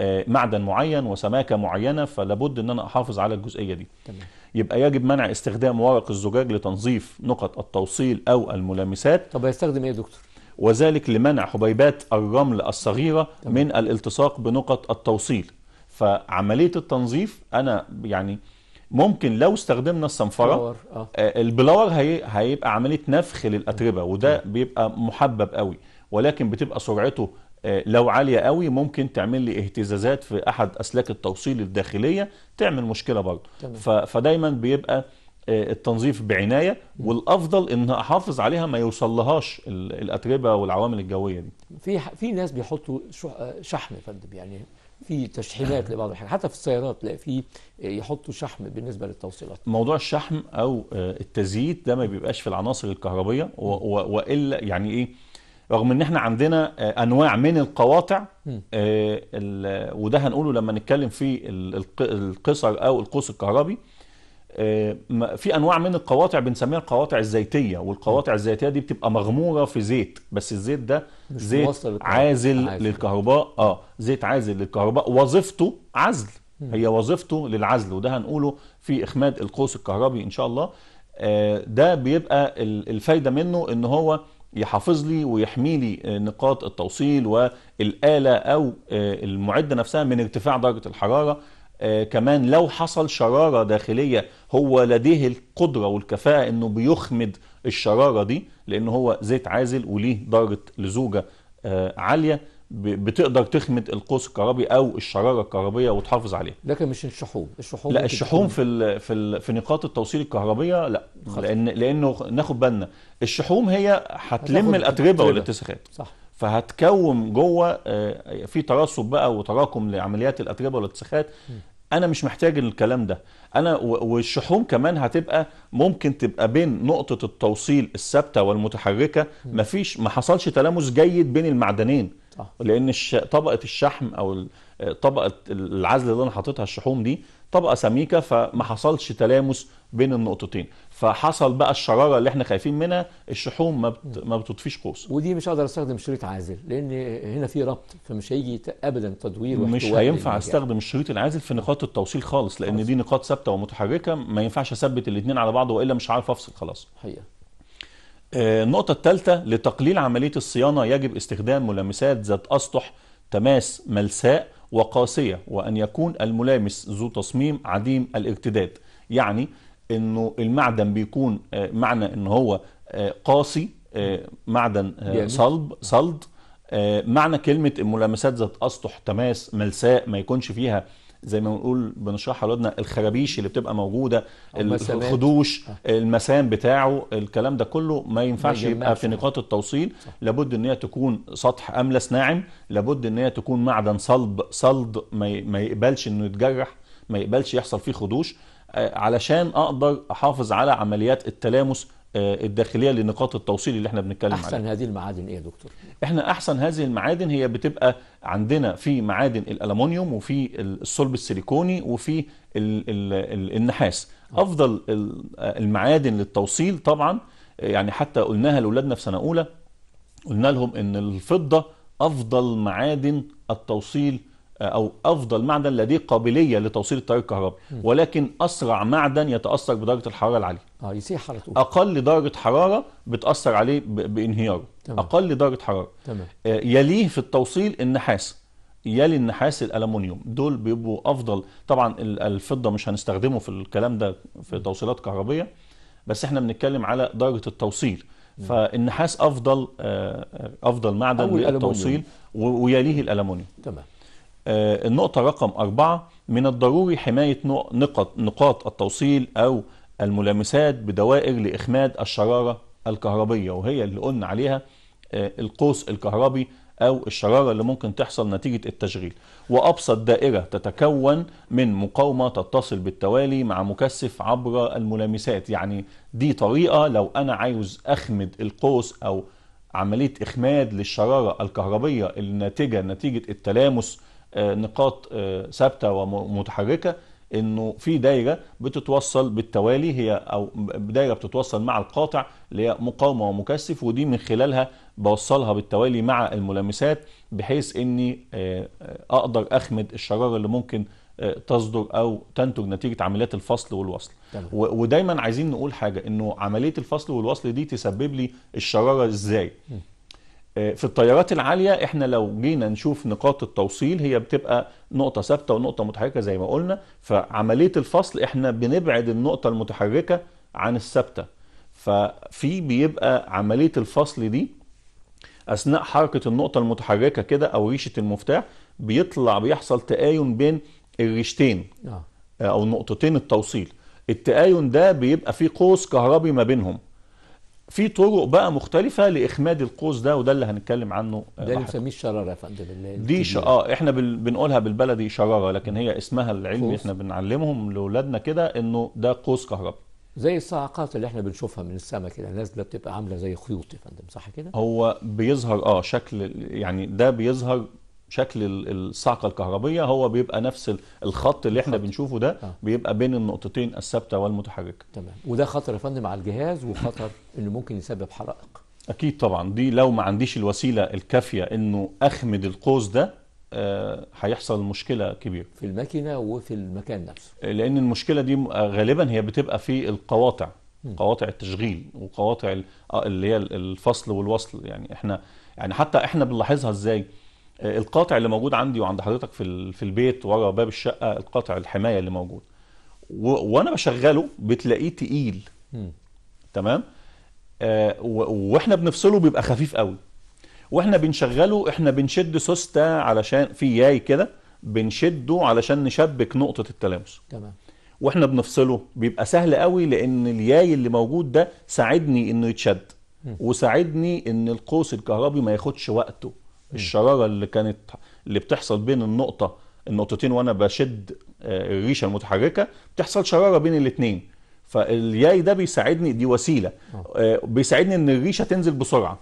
آه، معدن معين وسماكه معينه فلابد ان انا احافظ على الجزئيه دي تمام. يبقى يجب منع استخدام ورق الزجاج لتنظيف نقط التوصيل او الملامسات طب هيستخدم ايه يا دكتور وذلك لمنع حبيبات الرمل الصغيرة تمام. من الالتصاق بنقط التوصيل فعملية التنظيف أنا يعني ممكن لو استخدمنا الصنفرة آه. آه، البلور هي... هيبقى عملية نفخ للأتربة وده تمام. بيبقى محبب قوي ولكن بتبقى سرعته آه، لو عالية قوي ممكن تعمل لي اهتزازات في أحد أسلاك التوصيل الداخلية تعمل مشكلة برضه فدايما بيبقى آه، التنظيف بعناية والأفضل إن أحافظ عليها ما يوصلهاش الأتربة والعوامل الجوية دي في في ناس بيحطوا آه، شحم يا فندم يعني في تشحيمات لبعض الحاجات حتى في السيارات تلاقي في آه، يحطوا شحم بالنسبه للتوصيلات موضوع الشحم او التزييت ده ما بيبقاش في العناصر الكهربيه والا يعني ايه رغم ان احنا عندنا انواع من القواطع وده هنقوله لما نتكلم في القصر او القوس الكهربي آه، في انواع من القواطع بنسميها القواطع الزيتيه والقواطع الزيتيه دي بتبقى مغموره في زيت بس الزيت ده زيت عازل للكهرباء اه زيت عازل للكهرباء وظيفته عزل هي وظيفته للعزل وده هنقوله في اخماد القوس الكهربي ان شاء الله آه، ده بيبقى الفايده منه ان هو يحافظ لي ويحمي لي آه، نقاط التوصيل والاله او المعده نفسها من ارتفاع درجه الحراره آه، كمان لو حصل شرارة داخلية هو لديه القدرة والكفاءة انه بيخمد الشرارة دي لان هو زيت عازل وليه درجة لزوجة آه، عالية بتقدر تخمد القوس الكهربي او الشراره الكهربيه وتحافظ عليها لكن مش الشحوم الشحوم لا الشحوم في الـ في, الـ في نقاط التوصيل الكهربيه لا لان لانه ناخد بالنا الشحوم هي هتلم الاتربه والاتساخات صح فهتكون جوه آه، في ترسب بقى وتراكم لعمليات الاتربه والاتساخات انا مش محتاج الكلام ده انا والشحوم كمان هتبقى ممكن تبقى بين نقطه التوصيل الثابته والمتحركه مفيش ما حصلش تلامس جيد بين المعدنين صح. لان طبقه الشحم او طبقه العزل اللي انا حاططها الشحوم دي طبقه سميكه فما حصلش تلامس بين النقطتين فحصل بقى الشراره اللي احنا خايفين منها الشحوم ما ما بتطفيش قوس ودي مش هقدر استخدم شريط عازل لان هنا في ربط فمش هيجي ابدا تدوير مش هينفع استخدم الشريط العازل في نقاط التوصيل خالص لان خلاص. دي نقاط ثابته ومتحركه ما ينفعش اثبت الاثنين على بعض والا مش عارف افصل خلاص حقيقة. آه النقطه الثالثه لتقليل عمليه الصيانه يجب استخدام ملامسات ذات اسطح تماس ملساء وقاسيه وان يكون الملامس ذو تصميم عديم الارتداد يعني انه المعدن بيكون آه، معنى ان هو آه، قاسي آه، معدن صلب صلد معنى كلمه الملامسات ذات اسطح تماس ملساء ما يكونش فيها زي ما بنقول بنشرحها لولادنا الخرابيش اللي بتبقى موجوده الخدوش آه. المسام بتاعه الكلام ده كله ما ينفعش يبقى في نقاط التوصيل صح. لابد ان هي تكون سطح املس ناعم لابد ان هي تكون معدن صلب صلد ما يقبلش انه يتجرح ما يقبلش يحصل فيه خدوش آه، علشان اقدر احافظ على عمليات التلامس آه، الداخليه لنقاط التوصيل اللي احنا بنتكلم عليها. احسن عليه. هذه المعادن ايه يا دكتور؟ احنا احسن هذه المعادن هي بتبقى عندنا في معادن الالومنيوم وفي الصلب السيليكوني وفي الـ الـ الـ النحاس. آه. افضل المعادن للتوصيل طبعا يعني حتى قلناها لاولادنا في سنه اولى قلنا لهم ان الفضه افضل معادن التوصيل أو أفضل معدن لديه قابلية لتوصيل التيار الكهربي ولكن أسرع معدن يتأثر بدرجة الحرارة العالية آه يسيح على طول أقل درجة حرارة بتأثر عليه بانهياره تمام. أقل درجة حرارة تمام. آه، يليه في التوصيل النحاس يلي النحاس الالومنيوم دول بيبقوا افضل طبعا الفضه مش هنستخدمه في الكلام ده في توصيلات كهربيه بس احنا بنتكلم على درجه التوصيل فالنحاس افضل آه، آه، افضل معدن للتوصيل ويليه الالومنيوم تمام آه، النقطة رقم أربعة من الضروري حماية نقط نقاط التوصيل أو الملامسات بدوائر لإخماد الشرارة الكهربية وهي اللي قلنا عليها آه، القوس الكهربي أو الشرارة اللي ممكن تحصل نتيجة التشغيل وأبسط دائرة تتكون من مقاومة تتصل بالتوالي مع مكثف عبر الملامسات يعني دي طريقة لو أنا عايز أخمد القوس أو عملية إخماد للشرارة الكهربية الناتجة نتيجة التلامس آه، نقاط آه، ثابته ومتحركه انه في دايره بتتوصل بالتوالي هي او دايره بتتوصل مع القاطع اللي هي مقاومه ومكثف ودي من خلالها بوصلها بالتوالي مع الملامسات بحيث اني آه، اقدر اخمد الشراره اللي ممكن تصدر او تنتج نتيجه عمليات الفصل والوصل طبعا. ودايما عايزين نقول حاجه انه عمليه الفصل والوصل دي تسبب لي الشراره ازاي م. آه، في الطيارات العاليه احنا لو جينا نشوف نقاط التوصيل هي بتبقى نقطه ثابته ونقطه متحركه زي ما قلنا فعمليه الفصل احنا بنبعد النقطه المتحركه عن الثابته ففي بيبقى عمليه الفصل دي اثناء حركه النقطه المتحركه كده او ريشه المفتاح بيطلع بيحصل تآين بين الريشتين آه. آه، او نقطتين التوصيل التآين ده بيبقى فيه قوس كهربي ما بينهم في طرق بقى مختلفة لإخماد القوس ده وده اللي هنتكلم عنه آه، ده اللي بنسميه الشرارة يا فندم دي اه احنا بال... بنقولها بالبلدي شرارة لكن هي اسمها العلمي احنا بنعلمهم لأولادنا كده إنه ده قوس كهرباء زي الصاعقات اللي احنا بنشوفها من السماء كده الناس بتبقى عامله زي خيوط يا فندم صح كده؟ هو بيظهر اه شكل يعني ده بيظهر شكل الصعقه الكهربيه هو بيبقى نفس الخط اللي احنا بنشوفه ده آه. بيبقى بين النقطتين الثابته والمتحركه تمام وده خطر يا فندم على الجهاز وخطر انه ممكن يسبب حرائق اكيد طبعا دي لو ما عنديش الوسيله الكافيه انه اخمد القوس ده آه، هيحصل مشكله كبيره في الماكينه وفي المكان نفسه لان المشكله دي آه، غالبا هي بتبقى في القواطع قواطع التشغيل وقواطع اللي هي الفصل والوصل يعني احنا يعني حتى احنا بنلاحظها ازاي آه، القاطع اللي موجود عندي وعند حضرتك في في البيت ورا باب الشقه القاطع الحمايه اللي موجود وانا بشغله بتلاقيه تقيل تمام آه واحنا بنفصله بيبقى خفيف قوي واحنا بنشغله احنا بنشد سوسته علشان في ياي كده بنشده علشان نشبك نقطه التلامس تمام واحنا بنفصله بيبقى سهل قوي لان الياي اللي موجود ده ساعدني انه يتشد وساعدني ان القوس الكهربي ما ياخدش وقته الشراره اللي كانت اللي بتحصل بين النقطه النقطتين وانا بشد آه، الريشه المتحركه بتحصل شراره بين الاثنين فالياي ده بيساعدني دي وسيله آه. آه، بيساعدني ان الريشه تنزل بسرعه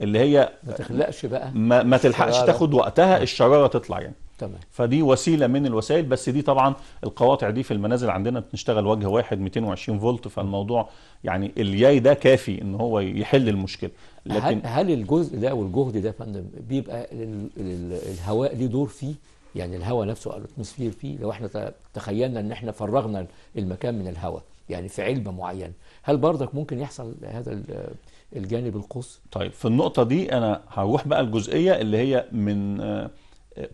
اللي هي ما تخلقش بقى ما, ما تلحقش تاخد وقتها الشراره تطلع يعني تمام فدي وسيله من الوسائل بس دي طبعا القواطع دي في المنازل عندنا بتشتغل وجه واحد 220 فولت فالموضوع يعني الياي ده كافي ان هو يحل المشكله لكن هل الجزء ده والجهد ده يا فندم بيبقى الهواء ليه دور فيه يعني الهواء نفسه الاتموسفير فيه لو احنا تخيلنا ان احنا فرغنا المكان من الهواء يعني في علبه معينه هل برضك ممكن يحصل هذا الجانب القص طيب في النقطه دي انا هروح بقى الجزئيه اللي هي من آه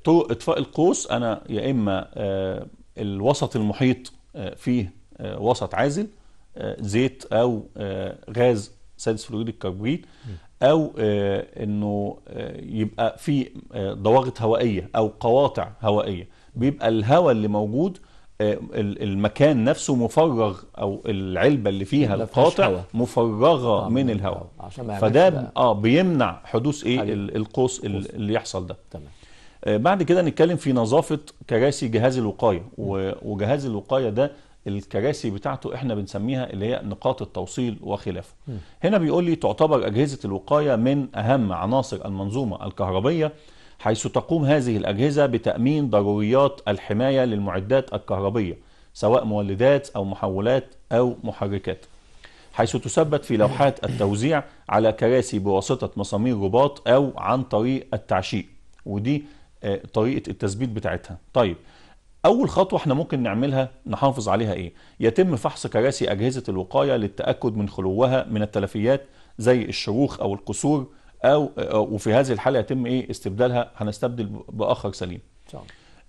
اطفاء القوس انا يا اما آه، الوسط المحيط آه، فيه آه، وسط عازل زيت او غاز سادس فلويد الكربون او انه يبقى في ضواغط هوائيه او قواطع هوائيه بيبقى الهواء اللي موجود المكان نفسه مفرغ او العلبه اللي فيها القاطع مفرغه آه من الهواء فده اه بيمنع حدوث ايه القوس اللي يحصل ده تمام آه، بعد كده نتكلم في نظافه كراسي جهاز الوقايه وجهاز الوقايه ده الكراسي بتاعته احنا بنسميها اللي هي نقاط التوصيل وخلافه م. هنا بيقول لي تعتبر اجهزه الوقايه من اهم عناصر المنظومه الكهربيه حيث تقوم هذه الاجهزه بتامين ضروريات الحمايه للمعدات الكهربيه سواء مولدات او محولات او محركات حيث تثبت في لوحات التوزيع على كراسي بواسطه مسامير رباط او عن طريق التعشيق ودي آه، طريقه التثبيت بتاعتها طيب اول خطوه احنا ممكن نعملها نحافظ عليها ايه يتم فحص كراسي اجهزه الوقايه للتاكد من خلوها من التلفيات زي الشروخ او الكسور او آه، آه، وفي هذه الحاله يتم ايه استبدالها هنستبدل باخر سليم صح.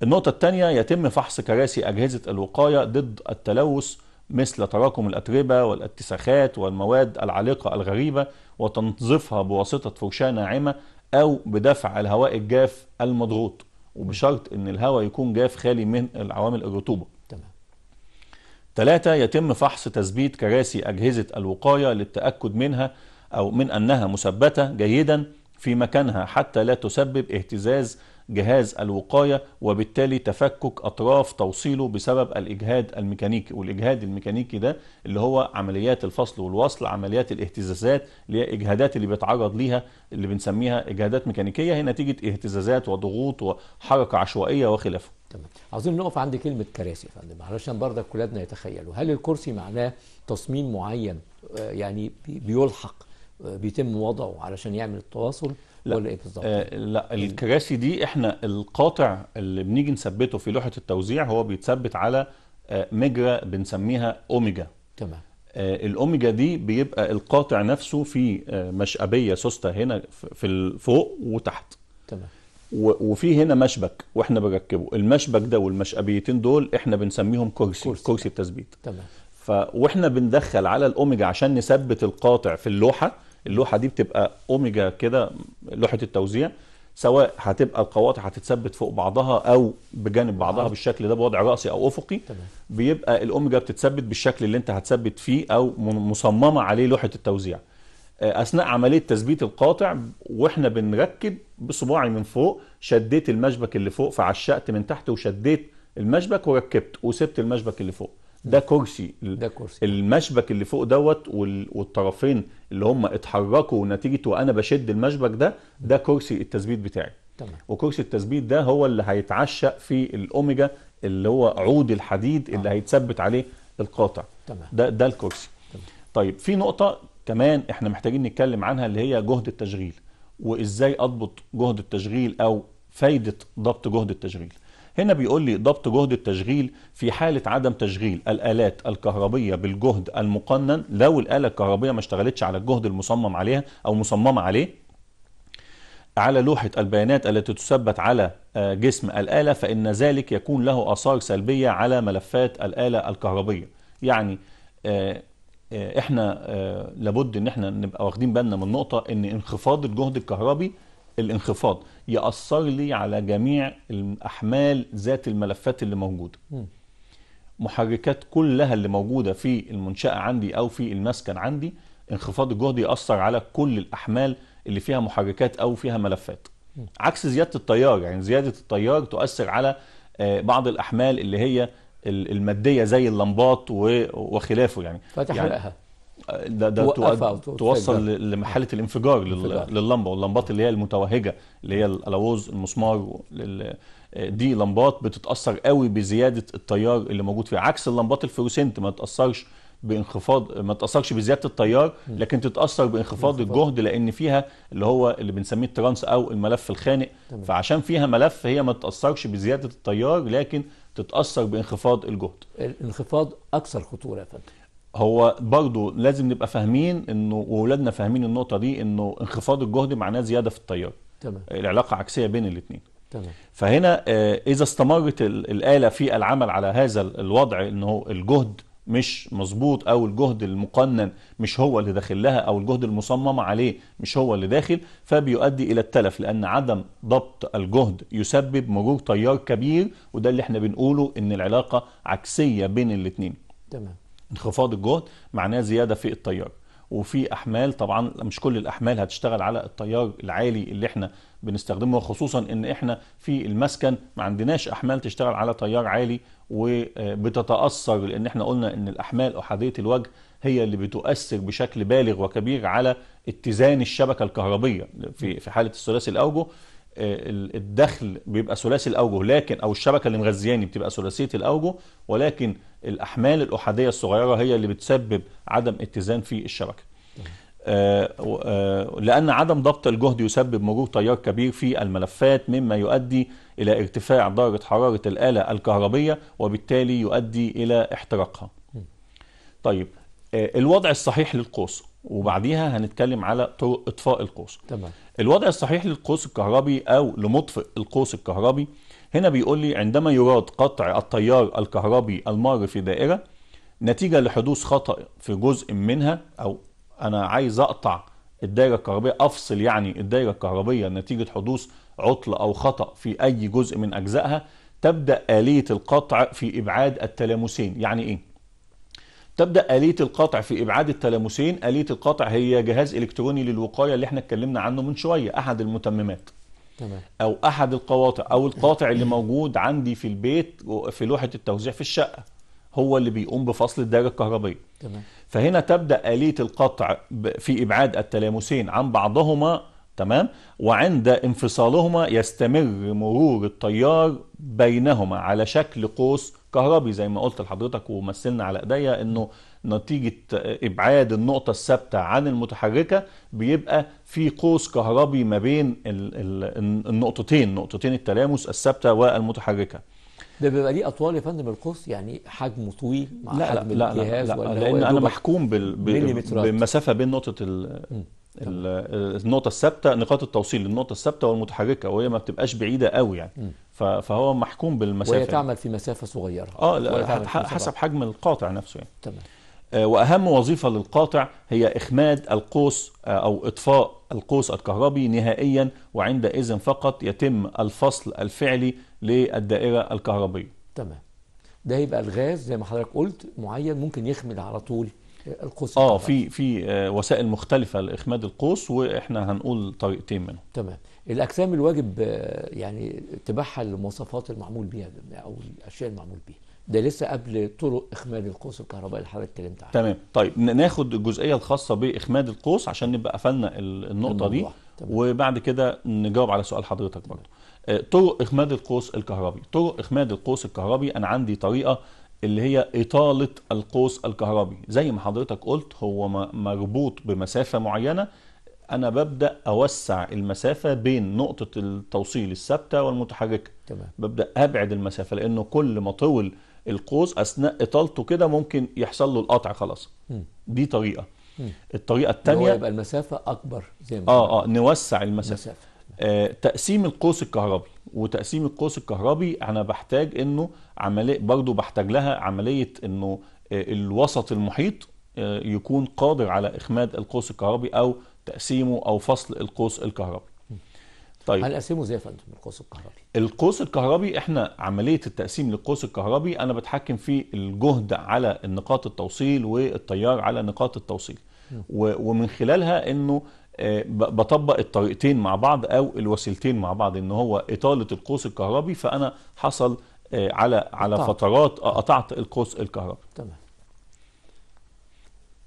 النقطه الثانيه يتم فحص كراسي اجهزه الوقايه ضد التلوث مثل تراكم الاتربه والاتساخات والمواد العالقه الغريبه وتنظيفها بواسطه فرشاه ناعمه أو بدفع الهواء الجاف المضغوط وبشرط أن الهواء يكون جاف خالي من العوامل الرطوبة تمام ثلاثة يتم فحص تثبيت كراسي أجهزة الوقاية للتأكد منها أو من أنها مثبتة جيدا في مكانها حتى لا تسبب اهتزاز جهاز الوقاية وبالتالي تفكك أطراف توصيله بسبب الإجهاد الميكانيكي والإجهاد الميكانيكي ده اللي هو عمليات الفصل والوصل عمليات الاهتزازات اللي هي إجهادات اللي بيتعرض ليها اللي بنسميها إجهادات ميكانيكية هي نتيجة اهتزازات وضغوط وحركة عشوائية وخلافه تمام عاوزين نقف عند كلمة كراسي يا فندم علشان برضك ولادنا يتخيلوا هل الكرسي معناه تصميم معين آه، يعني بيلحق آه، بيتم وضعه علشان يعمل التواصل لا. ولا ايه بالظبط؟ آه لا الكراسي دي احنا القاطع اللي بنيجي نثبته في لوحه التوزيع هو بيتثبت على آه مجرى بنسميها اوميجا تمام آه الاوميجا دي بيبقى القاطع نفسه في آه مشقبيه سوسته هنا في فوق وتحت تمام وفي هنا مشبك واحنا بنركبه المشبك ده والمشقبيتين دول احنا بنسميهم كرسي كرسي, كرسي التثبيت تمام فاحنا واحنا بندخل على الاوميجا عشان نثبت القاطع في اللوحه اللوحه دي بتبقى اوميجا كده لوحه التوزيع سواء هتبقى القواطع هتتثبت فوق بعضها او بجانب بعضها آه. بالشكل ده بوضع راسي او افقي تمام. بيبقى الاوميجا بتتثبت بالشكل اللي انت هتثبت فيه او مصممه عليه لوحه التوزيع آه، اثناء عمليه تثبيت القاطع واحنا بنركب بصباعي من فوق شديت المشبك اللي فوق فعشقت من تحت وشديت المشبك وركبت وسبت المشبك اللي فوق ده كرسي ده كرسي المشبك اللي فوق دوت والطرفين اللي هم اتحركوا نتيجه وانا بشد المشبك ده ده كرسي التثبيت بتاعي تمام وكرسي التثبيت ده هو اللي هيتعشق في الاوميجا اللي هو عود الحديد اللي آه. هيتثبت عليه القاطع تمام ده ده الكرسي تمام. طيب في نقطه كمان احنا محتاجين نتكلم عنها اللي هي جهد التشغيل وازاي اضبط جهد التشغيل او فايده ضبط جهد التشغيل هنا بيقول لي ضبط جهد التشغيل في حالة عدم تشغيل الآلات الكهربية بالجهد المقنن لو الآلة الكهربية ما اشتغلتش على الجهد المصمم عليها أو مصممة عليه على لوحة البيانات التي تثبت على آه، جسم الآلة فإن ذلك يكون له آثار سلبية على ملفات الآلة الكهربية يعني آه، آه، احنا لابد ان احنا نبقى واخدين بالنا من نقطة ان انخفاض الجهد الكهربي الانخفاض يأثر لي على جميع الأحمال ذات الملفات اللي موجودة محركات كلها اللي موجودة في المنشأة عندي أو في المسكن عندي انخفاض الجهد يأثر على كل الأحمال اللي فيها محركات أو فيها ملفات عكس زيادة التيار يعني زيادة التيار تؤثر على آه، بعض الأحمال اللي هي المادية زي اللمبات وخلافه يعني فتحرقها يعني ده ده توصل لمحله الانفجار لللمبه واللمبات اللي هي المتوهجه اللي هي الالوز المسمار دي لمبات بتتاثر قوي بزياده التيار اللي موجود فيها عكس اللمبات الفلوسنت ما تاثرش بانخفاض ما تاثرش بزياده التيار لكن تتاثر بانخفاض الجهد لان فيها اللي هو اللي بنسميه الترانس او الملف الخانق فعشان فيها ملف هي ما تاثرش بزياده التيار لكن تتاثر بانخفاض الجهد الانخفاض اكثر خطوره يا فندم هو برضه لازم نبقى فاهمين انه واولادنا فاهمين النقطه دي انه انخفاض الجهد معناه زياده في التيار تمام العلاقه عكسيه بين الاثنين تمام فهنا آه، اذا استمرت الاله في العمل على هذا الوضع انه الجهد مش مظبوط او الجهد المقنن مش هو اللي داخل لها او الجهد المصمم عليه مش هو اللي داخل فبيؤدي الى التلف لان عدم ضبط الجهد يسبب مرور تيار كبير وده اللي احنا بنقوله ان العلاقه عكسيه بين الاثنين تمام انخفاض الجهد معناه زياده في التيار وفي احمال طبعا مش كل الاحمال هتشتغل على التيار العالي اللي احنا بنستخدمه خصوصا ان احنا في المسكن ما عندناش احمال تشتغل على تيار عالي وبتتاثر لان احنا قلنا ان الاحمال احاديه الوجه هي اللي بتؤثر بشكل بالغ وكبير على اتزان الشبكه الكهربيه في في حاله الثلاثي الاوجه آه، الدخل بيبقى ثلاثي الاوجه لكن او الشبكه اللي مغذياني بتبقى ثلاثيه الاوجه ولكن الاحمال الاحاديه الصغيره هي اللي بتسبب عدم اتزان في الشبكه آه، آه، لأن عدم ضبط الجهد يسبب مرور تيار كبير في الملفات مما يؤدي إلى ارتفاع درجة حرارة الآلة الكهربية وبالتالي يؤدي إلى احتراقها طيب الوضع الصحيح للقوس وبعديها هنتكلم على طرق اطفاء القوس تمام الوضع الصحيح للقوس الكهربي او لمطفئ القوس الكهربي هنا بيقول لي عندما يراد قطع التيار الكهربي المار في دائره نتيجه لحدوث خطا في جزء منها او انا عايز اقطع الدائره الكهربيه افصل يعني الدائره الكهربيه نتيجه حدوث عطل او خطا في اي جزء من اجزائها تبدا اليه القطع في ابعاد التلامسين يعني ايه تبدا اليه القطع في ابعاد التلامسين اليه القطع هي جهاز الكتروني للوقايه اللي احنا اتكلمنا عنه من شويه احد المتممات تمام. او احد القواطع او القاطع اللي موجود عندي في البيت في لوحه التوزيع في الشقه هو اللي بيقوم بفصل الدائره الكهربائيه تمام. فهنا تبدا اليه القطع في ابعاد التلامسين عن بعضهما تمام وعند انفصالهما يستمر مرور التيار بينهما على شكل قوس كهربي زي ما قلت لحضرتك ومثلنا على ايديا انه نتيجة إبعاد النقطة الثابتة عن المتحركة بيبقى في قوس كهربي ما بين النقطتين نقطتين التلامس الثابتة والمتحركة ده بيبقى ليه اطوال يا فندم القوس يعني حجمه طويل مع لا حجم لا لا, لا لا, لا, لا لان انا محكوم بال... بمسافه بين نقطه ال... النقطه الثابته نقاط التوصيل للنقطه الثابته والمتحركه وهي ما بتبقاش بعيده قوي يعني فهو محكوم بالمسافه وهي يعني. تعمل في مسافه صغيره اه لا حسب حجم القاطع نفسه يعني تمام آه، واهم وظيفه للقاطع هي اخماد القوس آه، او اطفاء القوس الكهربي نهائيا وعندئذ فقط يتم الفصل الفعلي للدائره الكهربيه تمام ده يبقى الغاز زي ما حضرتك قلت معين ممكن يخمد على طول القوس اه في في آه، وسائل مختلفه لاخماد القوس واحنا هنقول طريقتين منهم تمام الاجسام الواجب آه، يعني اتباعها للمواصفات المعمول بيها او الاشياء المعمول بيها ده لسه قبل طرق اخماد القوس الكهربائي اللي حضرتك اتكلمت عنها تمام طيب ناخد الجزئيه الخاصه باخماد القوس عشان نبقى قفلنا النقطه دي تمام. وبعد كده نجاوب على سؤال حضرتك برضه آه، طرق اخماد القوس الكهربي طرق اخماد القوس الكهربي انا عندي طريقه اللي هي إطالة القوس الكهربي زي ما حضرتك قلت هو مربوط بمسافة معينة أنا ببدأ أوسع المسافة بين نقطة التوصيل الثابتة والمتحركة تمام. ببدأ أبعد المسافة لأنه كل ما طول القوس أثناء إطالته كده ممكن يحصل له القطع خلاص م. دي طريقة م. الطريقة الثانية يبقى المسافة أكبر زي ما آه آه نوسع المسافة مسافة. آه، تقسيم القوس الكهربي وتقسيم القوس الكهربي انا بحتاج انه عمليه برضه بحتاج لها عمليه انه آه، الوسط المحيط آه، يكون قادر على اخماد القوس الكهربي او تقسيمه او فصل القوس الكهربي طيب هنقسمه ازاي يا فندم القوس الكهربي القوس الكهربي احنا عمليه التقسيم للقوس الكهربي انا بتحكم في الجهد على نقاط التوصيل والتيار على نقاط التوصيل ومن خلالها انه آه، بطبق الطريقتين مع بعض او الوسيلتين مع بعض ان هو اطاله القوس الكهربي فانا حصل آه، على على طبعا. فترات قطعت القوس الكهربي تمام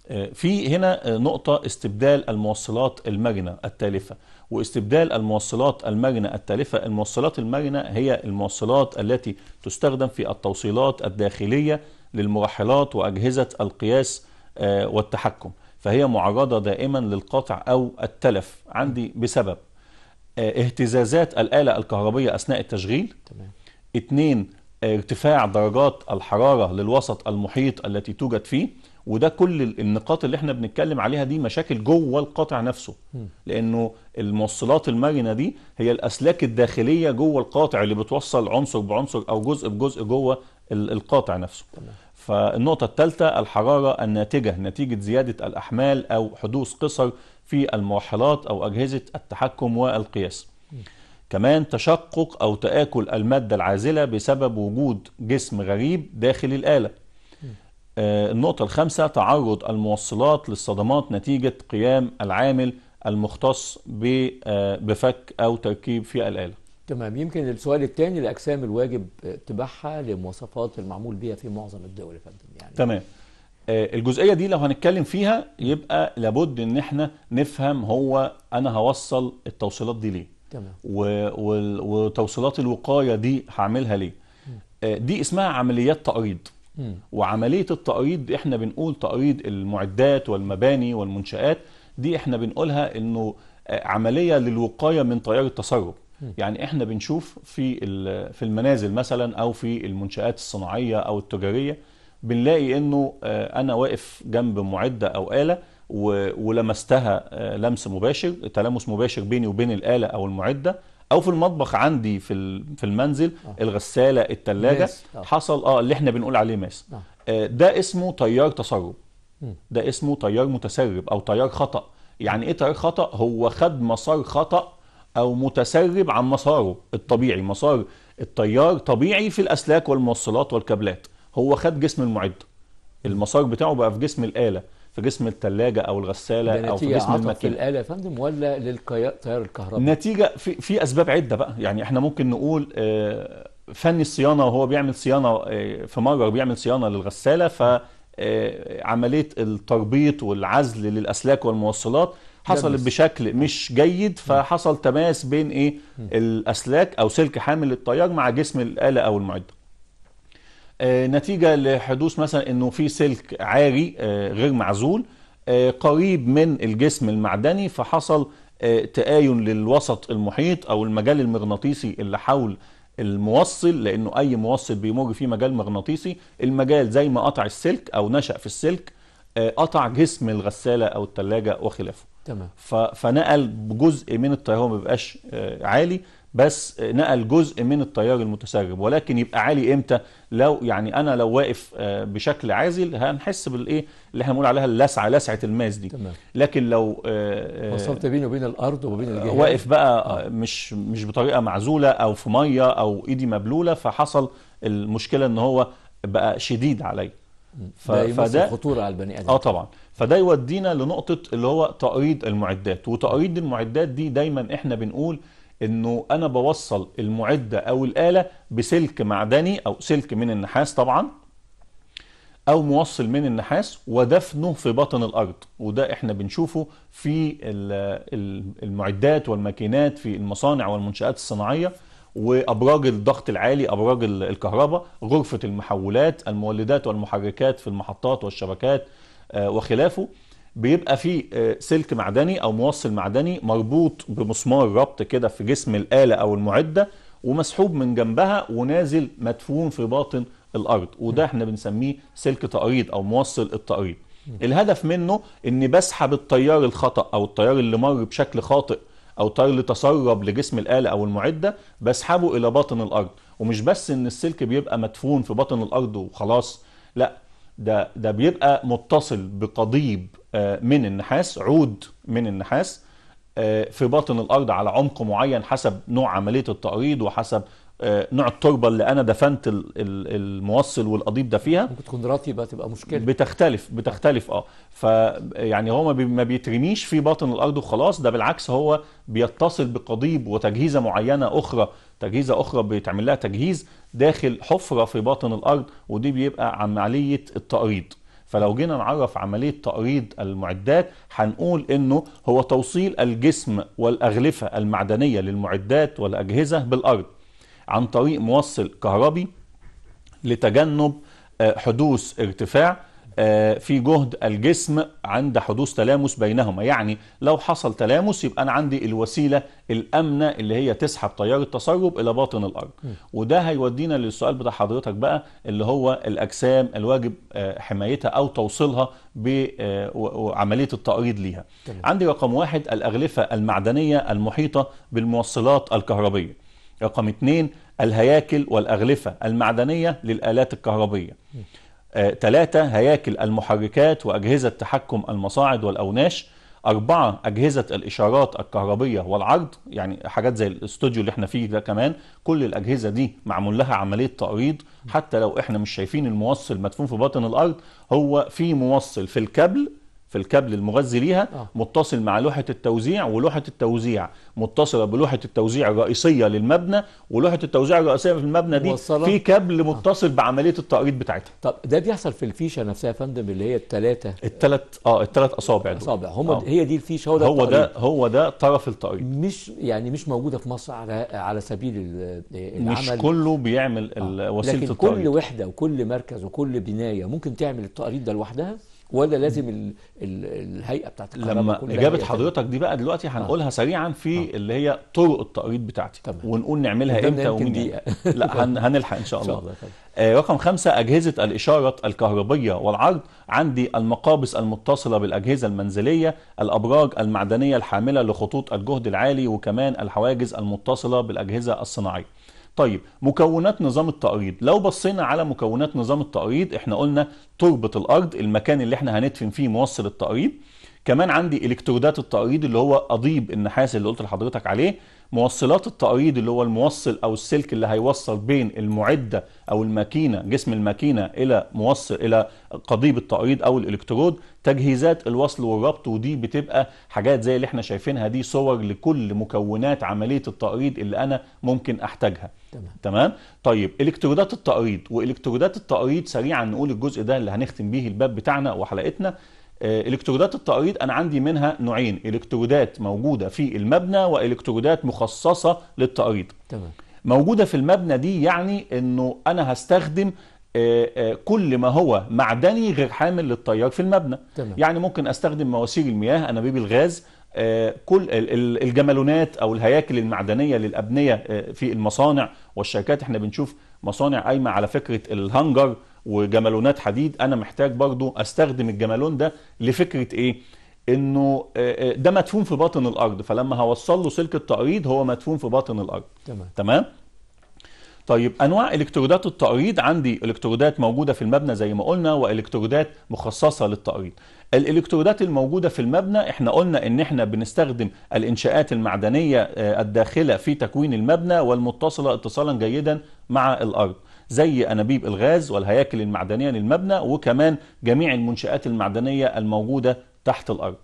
آه، في هنا نقطة استبدال الموصلات المرنة التالفة واستبدال الموصلات المرنة التالفة الموصلات المرنة هي الموصلات التي تستخدم في التوصيلات الداخلية للمرحلات وأجهزة القياس والتحكم فهي معرضة دائما للقطع أو التلف عندي بسبب آه، اهتزازات الآلة الكهربية أثناء التشغيل تمام. اتنين آه، ارتفاع درجات الحرارة للوسط المحيط التي توجد فيه وده كل النقاط اللي احنا بنتكلم عليها دي مشاكل جوه القاطع نفسه لانه الموصلات المرنه دي هي الاسلاك الداخليه جوه القاطع اللي بتوصل عنصر بعنصر او جزء بجزء جوه القاطع نفسه تمام. فالنقطة الثالثة الحرارة الناتجة نتيجة زيادة الأحمال أو حدوث قصر في المرحلات أو أجهزة التحكم والقياس كمان تشقق أو تآكل المادة العازلة بسبب وجود جسم غريب داخل الآلة آه، النقطة الخامسة تعرض الموصلات للصدمات نتيجة قيام العامل المختص آه، بفك أو تركيب في الآلة تمام يمكن السؤال الثاني الاجسام الواجب اتباعها لمواصفات المعمول بها في معظم الدول يا فندم يعني تمام آه، الجزئيه دي لو هنتكلم فيها يبقى لابد ان احنا نفهم هو انا هوصل التوصيلات دي ليه تمام وتوصيلات الوقايه دي هعملها ليه آه، دي اسمها عمليات تأريض وعملية التأريض احنا بنقول تأريض المعدات والمباني والمنشآت دي احنا بنقولها انه آه، عملية للوقاية من تيار التسرب يعني احنا بنشوف في في المنازل مثلا او في المنشآت الصناعية او التجارية بنلاقي انه آه، انا واقف جنب معدة او آلة ولمستها آه، لمس مباشر تلامس مباشر بيني وبين الآلة او المعدة او في المطبخ عندي في في المنزل آه. الغساله الثلاجه حصل اه اللي احنا بنقول عليه ماس ده اسمه تيار تسرب ده اسمه تيار متسرب او تيار خطا يعني ايه تيار خطا هو خد مسار خطا او متسرب عن مساره الطبيعي مسار التيار طبيعي في الاسلاك والموصلات والكابلات هو خد جسم المعد المسار بتاعه بقى في جسم الاله في جسم الثلاجه او الغساله او في جسم الماكينه الاله فندم ولا للتيار الكهربائي نتيجه في في اسباب عده بقى يعني احنا ممكن نقول آه، فني الصيانه وهو بيعمل صيانه آه، في مره بيعمل صيانه للغساله ف آه، عمليه التربيط والعزل للاسلاك والموصلات حصلت بشكل مش جيد فحصل تماس بين ايه الاسلاك او سلك حامل التيار مع جسم الاله او المعده آه نتيجه لحدوث مثلا انه في سلك عاري آه غير معزول آه قريب من الجسم المعدني فحصل آه، تآين للوسط المحيط او المجال المغناطيسي اللي حول الموصل لانه اي موصل بيمر فيه مجال مغناطيسي المجال زي ما قطع السلك او نشأ في السلك آه، قطع جسم الغسالة او الثلاجة وخلافه تمام فنقل جزء من التيار ما بيبقاش آه، عالي بس نقل جزء من التيار المتسرب ولكن يبقى عالي امتى لو يعني انا لو واقف آه، بشكل عازل هنحس بالايه اللي احنا بنقول عليها اللسعه لسعه الماس دي تمام. لكن لو وصلت آه، بيني وبين الارض وبين الجهاز واقف بقى مش مش بطريقه معزوله او في ميه او ايدي مبلوله فحصل المشكله ان هو بقى شديد عليا فده خطوره على البني ادم اه طبعا فده يودينا لنقطة اللي هو تقريض المعدات وتقريض المعدات دي دايما احنا بنقول انه انا بوصل المعدة او الآلة بسلك معدني او سلك من النحاس طبعا او موصل من النحاس ودفنه في بطن الارض وده احنا بنشوفه في المعدات والماكينات في المصانع والمنشآت الصناعية وابراج الضغط العالي ابراج الكهرباء غرفة المحولات المولدات والمحركات في المحطات والشبكات آه، وخلافه بيبقى في آه، سلك معدني او موصل معدني مربوط بمسمار ربط كده في جسم الاله او المعده ومسحوب من جنبها ونازل مدفون في باطن الارض وده احنا بنسميه سلك تقريض او موصل التقريض الهدف منه اني بسحب التيار الخطا او التيار اللي مر بشكل خاطئ او التيار اللي تسرب لجسم الاله او المعده بسحبه الى باطن الارض ومش بس ان السلك بيبقى مدفون في باطن الارض وخلاص لا ده ده بيبقى متصل بقضيب آه، من النحاس عود من النحاس آه، في باطن الارض على عمق معين حسب نوع عمليه التقريض وحسب آه، نوع التربه اللي انا دفنت الموصل والقضيب ده فيها ممكن تكون رطبه تبقى مشكله بتختلف بتختلف اه فيعني هو ما بيترميش في باطن الارض وخلاص ده بالعكس هو بيتصل بقضيب وتجهيزه معينه اخرى تجهيزه اخرى بيتعمل لها تجهيز داخل حفره في باطن الارض ودي بيبقى عمليه التأريض فلو جينا نعرف عمليه تأريض المعدات هنقول انه هو توصيل الجسم والاغلفه المعدنيه للمعدات والاجهزه بالارض عن طريق موصل كهربي لتجنب آه، حدوث ارتفاع آه، في جهد الجسم عند حدوث تلامس بينهما يعني لو حصل تلامس يبقى أنا عندي الوسيلة الأمنة اللي هي تسحب تيار التسرب إلى باطن الأرض م. وده هيودينا للسؤال بتاع حضرتك بقى اللي هو الأجسام الواجب آه، حمايتها أو توصيلها بعملية آه، التأريض ليها تمام. عندي رقم واحد الأغلفة المعدنية المحيطة بالموصلات الكهربية رقم اثنين الهياكل والأغلفة المعدنية للآلات الكهربية م. ثلاثة آه، هياكل المحركات وأجهزة تحكم المصاعد والأوناش أربعة أجهزة الإشارات الكهربية والعرض يعني حاجات زي الاستوديو اللي احنا فيه ده كمان كل الأجهزة دي معمول لها عملية تقريض حتى لو احنا مش شايفين الموصل مدفون في باطن الأرض هو في موصل في الكابل في الكابل المغذي ليها آه. متصل مع لوحة التوزيع ولوحة التوزيع متصلة بلوحة التوزيع الرئيسية للمبنى ولوحة التوزيع الرئيسية في المبنى دي في كابل آه. متصل آه. بعملية التقريض بتاعتها طب ده بيحصل في الفيشة نفسها يا فندم اللي هي التلاتة التلات اه التلات أصابع دول أصابع هم آه. هي دي الفيشة هو ده هو ده هو ده طرف التقريض مش يعني مش موجودة في مصر على على سبيل العمل مش كله بيعمل آه. وسيلة التقريض لكن كل وحدة وكل مركز وكل بناية ممكن تعمل التقريض ده لوحدها ولا لازم ال ال الهيئه بتاعت لما اجابه حضرتك دي بقى دلوقتي هنقولها آه. سريعا في آه. اللي هي طرق التقريض بتاعتي طبعا. ونقول نعملها امتى ومين لا هن هنلحق ان شاء الله, إن شاء الله. طيب. آه رقم خمسة أجهزة الإشارة الكهربية والعرض عندي المقابس المتصلة بالأجهزة المنزلية الأبراج المعدنية الحاملة لخطوط الجهد العالي وكمان الحواجز المتصلة بالأجهزة الصناعية طيب مكونات نظام التقريض لو بصينا على مكونات نظام التقريض احنا قلنا تربة الارض المكان اللي احنا هندفن فيه موصل التقريض كمان عندي الكترودات التقريض اللي هو قضيب النحاس اللي قلت لحضرتك عليه موصلات التقريض اللي هو الموصل او السلك اللي هيوصل بين المعده او الماكينه جسم الماكينه الى موصل الى قضيب التقريض او الالكترود تجهيزات الوصل والربط ودي بتبقى حاجات زي اللي احنا شايفينها دي صور لكل مكونات عمليه التقريض اللي انا ممكن احتاجها تمام تمام طيب الكترودات التقريض والكترودات التقريض سريعا نقول الجزء ده اللي هنختم بيه الباب بتاعنا وحلقتنا آه، الكترودات التقريض انا عندي منها نوعين الكترودات موجوده في المبنى والكترودات مخصصه للتقريض تمام موجوده في المبنى دي يعني انه انا هستخدم آه، آه، كل ما هو معدني غير حامل للتيار في المبنى تمام. يعني ممكن استخدم مواسير المياه انابيب الغاز كل الجمالونات او الهياكل المعدنيه للابنيه في المصانع والشركات احنا بنشوف مصانع قايمه على فكره الهنجر وجمالونات حديد انا محتاج برضو استخدم الجمالون ده لفكره ايه انه آه، آه، ده مدفون في باطن الارض فلما هوصل له سلك التقريض هو مدفون في باطن الارض تمام تمام طيب انواع الكترودات التقريض عندي الكترودات موجوده في المبنى زي ما قلنا والكترودات مخصصه للتقريض الالكترودات الموجوده في المبنى احنا قلنا ان احنا بنستخدم الانشاءات المعدنيه آه، الداخله في تكوين المبنى والمتصله اتصالا جيدا مع الارض زي أنابيب الغاز والهياكل المعدنية للمبنى وكمان جميع المنشآت المعدنية الموجودة تحت الأرض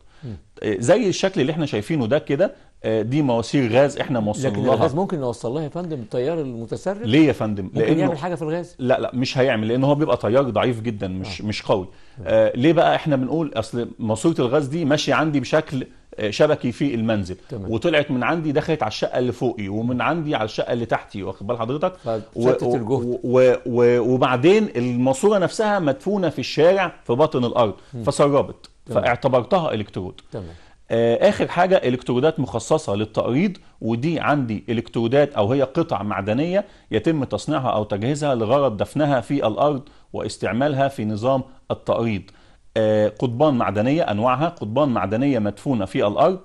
آه، زي الشكل اللي احنا شايفينه ده كده آه، دي مواسير غاز احنا موصلين لكن لها. الغاز ممكن نوصل لها يا فندم التيار المتسرب ليه يا فندم ممكن لأنه يعمل حاجه في الغاز لا لا مش هيعمل لان هو بيبقى تيار ضعيف جدا مش آه. مش قوي آه ليه بقى احنا بنقول اصل ماسوره الغاز دي ماشيه عندي بشكل آه، شبكي في المنزل تمام. وطلعت من عندي دخلت على الشقه اللي فوقي ومن عندي على الشقه اللي تحتي واخد بال حضرتك و... الجهد. و... و... وبعدين الماسوره نفسها مدفونه في الشارع في باطن الارض م. فسربت فاعتبرتها الكترود تمام. آه، اخر حاجه الكترودات مخصصه للتقريض ودي عندي الكترودات او هي قطع معدنيه يتم تصنيعها او تجهيزها لغرض دفنها في الارض واستعمالها في نظام التقريض آه، قضبان معدنية أنواعها قضبان معدنية مدفونة في الأرض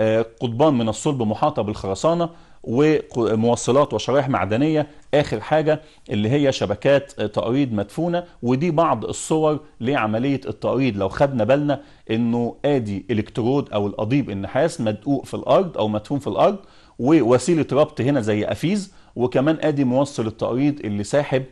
آه، قضبان من الصلب محاطة بالخرسانة وموصلات وشرايح معدنية آخر حاجة اللي هي شبكات آه، تقريد مدفونة ودي بعض الصور لعملية التقريد لو خدنا بالنا انه ادي الكترود او القضيب النحاس مدقوق في الارض او مدفون في الارض ووسيلة ربط هنا زي أفيز وكمان ادي موصل التقريد اللي ساحب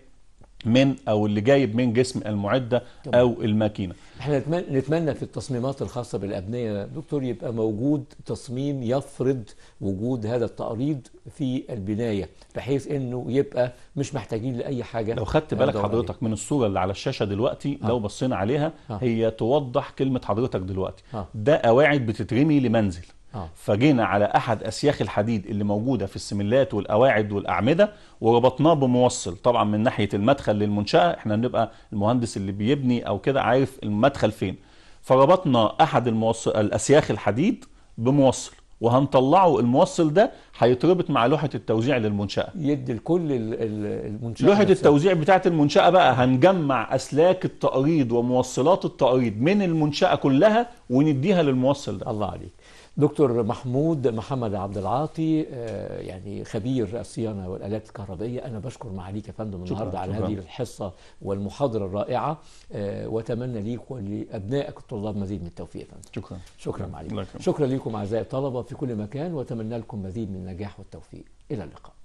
من او اللي جايب من جسم المعده طبعا. او الماكينه احنا نتمنى في التصميمات الخاصه بالابنيه دكتور يبقى موجود تصميم يفرض وجود هذا التقريض في البنايه بحيث انه يبقى مش محتاجين لاي حاجه لو خدت بالك حضرتك من الصوره اللي على الشاشه دلوقتي ها. لو بصينا عليها ها. هي توضح كلمه حضرتك دلوقتي ها. ده قواعد بتترمي لمنزل آه. فجينا على احد اسياخ الحديد اللي موجوده في السملات والقواعد والاعمده وربطناه بموصل طبعا من ناحيه المدخل للمنشاه احنا بنبقى المهندس اللي بيبني او كده عارف المدخل فين فربطنا احد الموصل الاسياخ الحديد بموصل وهنطلعه الموصل ده هيتربط مع لوحه التوزيع للمنشاه يدي لكل المنشاه لوحه نفسها. التوزيع بتاعه المنشاه بقى هنجمع اسلاك التقريض وموصلات التقريض من المنشاه كلها ونديها للموصل ده الله عليك دكتور محمود محمد عبد العاطي آه، يعني خبير الصيانه والالات الكهربائيه انا بشكر معاليك يا فندم النهارده على هذه الحصه والمحاضره الرائعه آه، واتمنى ليك ولابنائك الطلاب مزيد من التوفيق يا فندم شكرا شكرا معاليك شكرا لكم اعزائي الطلبه في كل مكان واتمنى لكم مزيد من النجاح والتوفيق الى اللقاء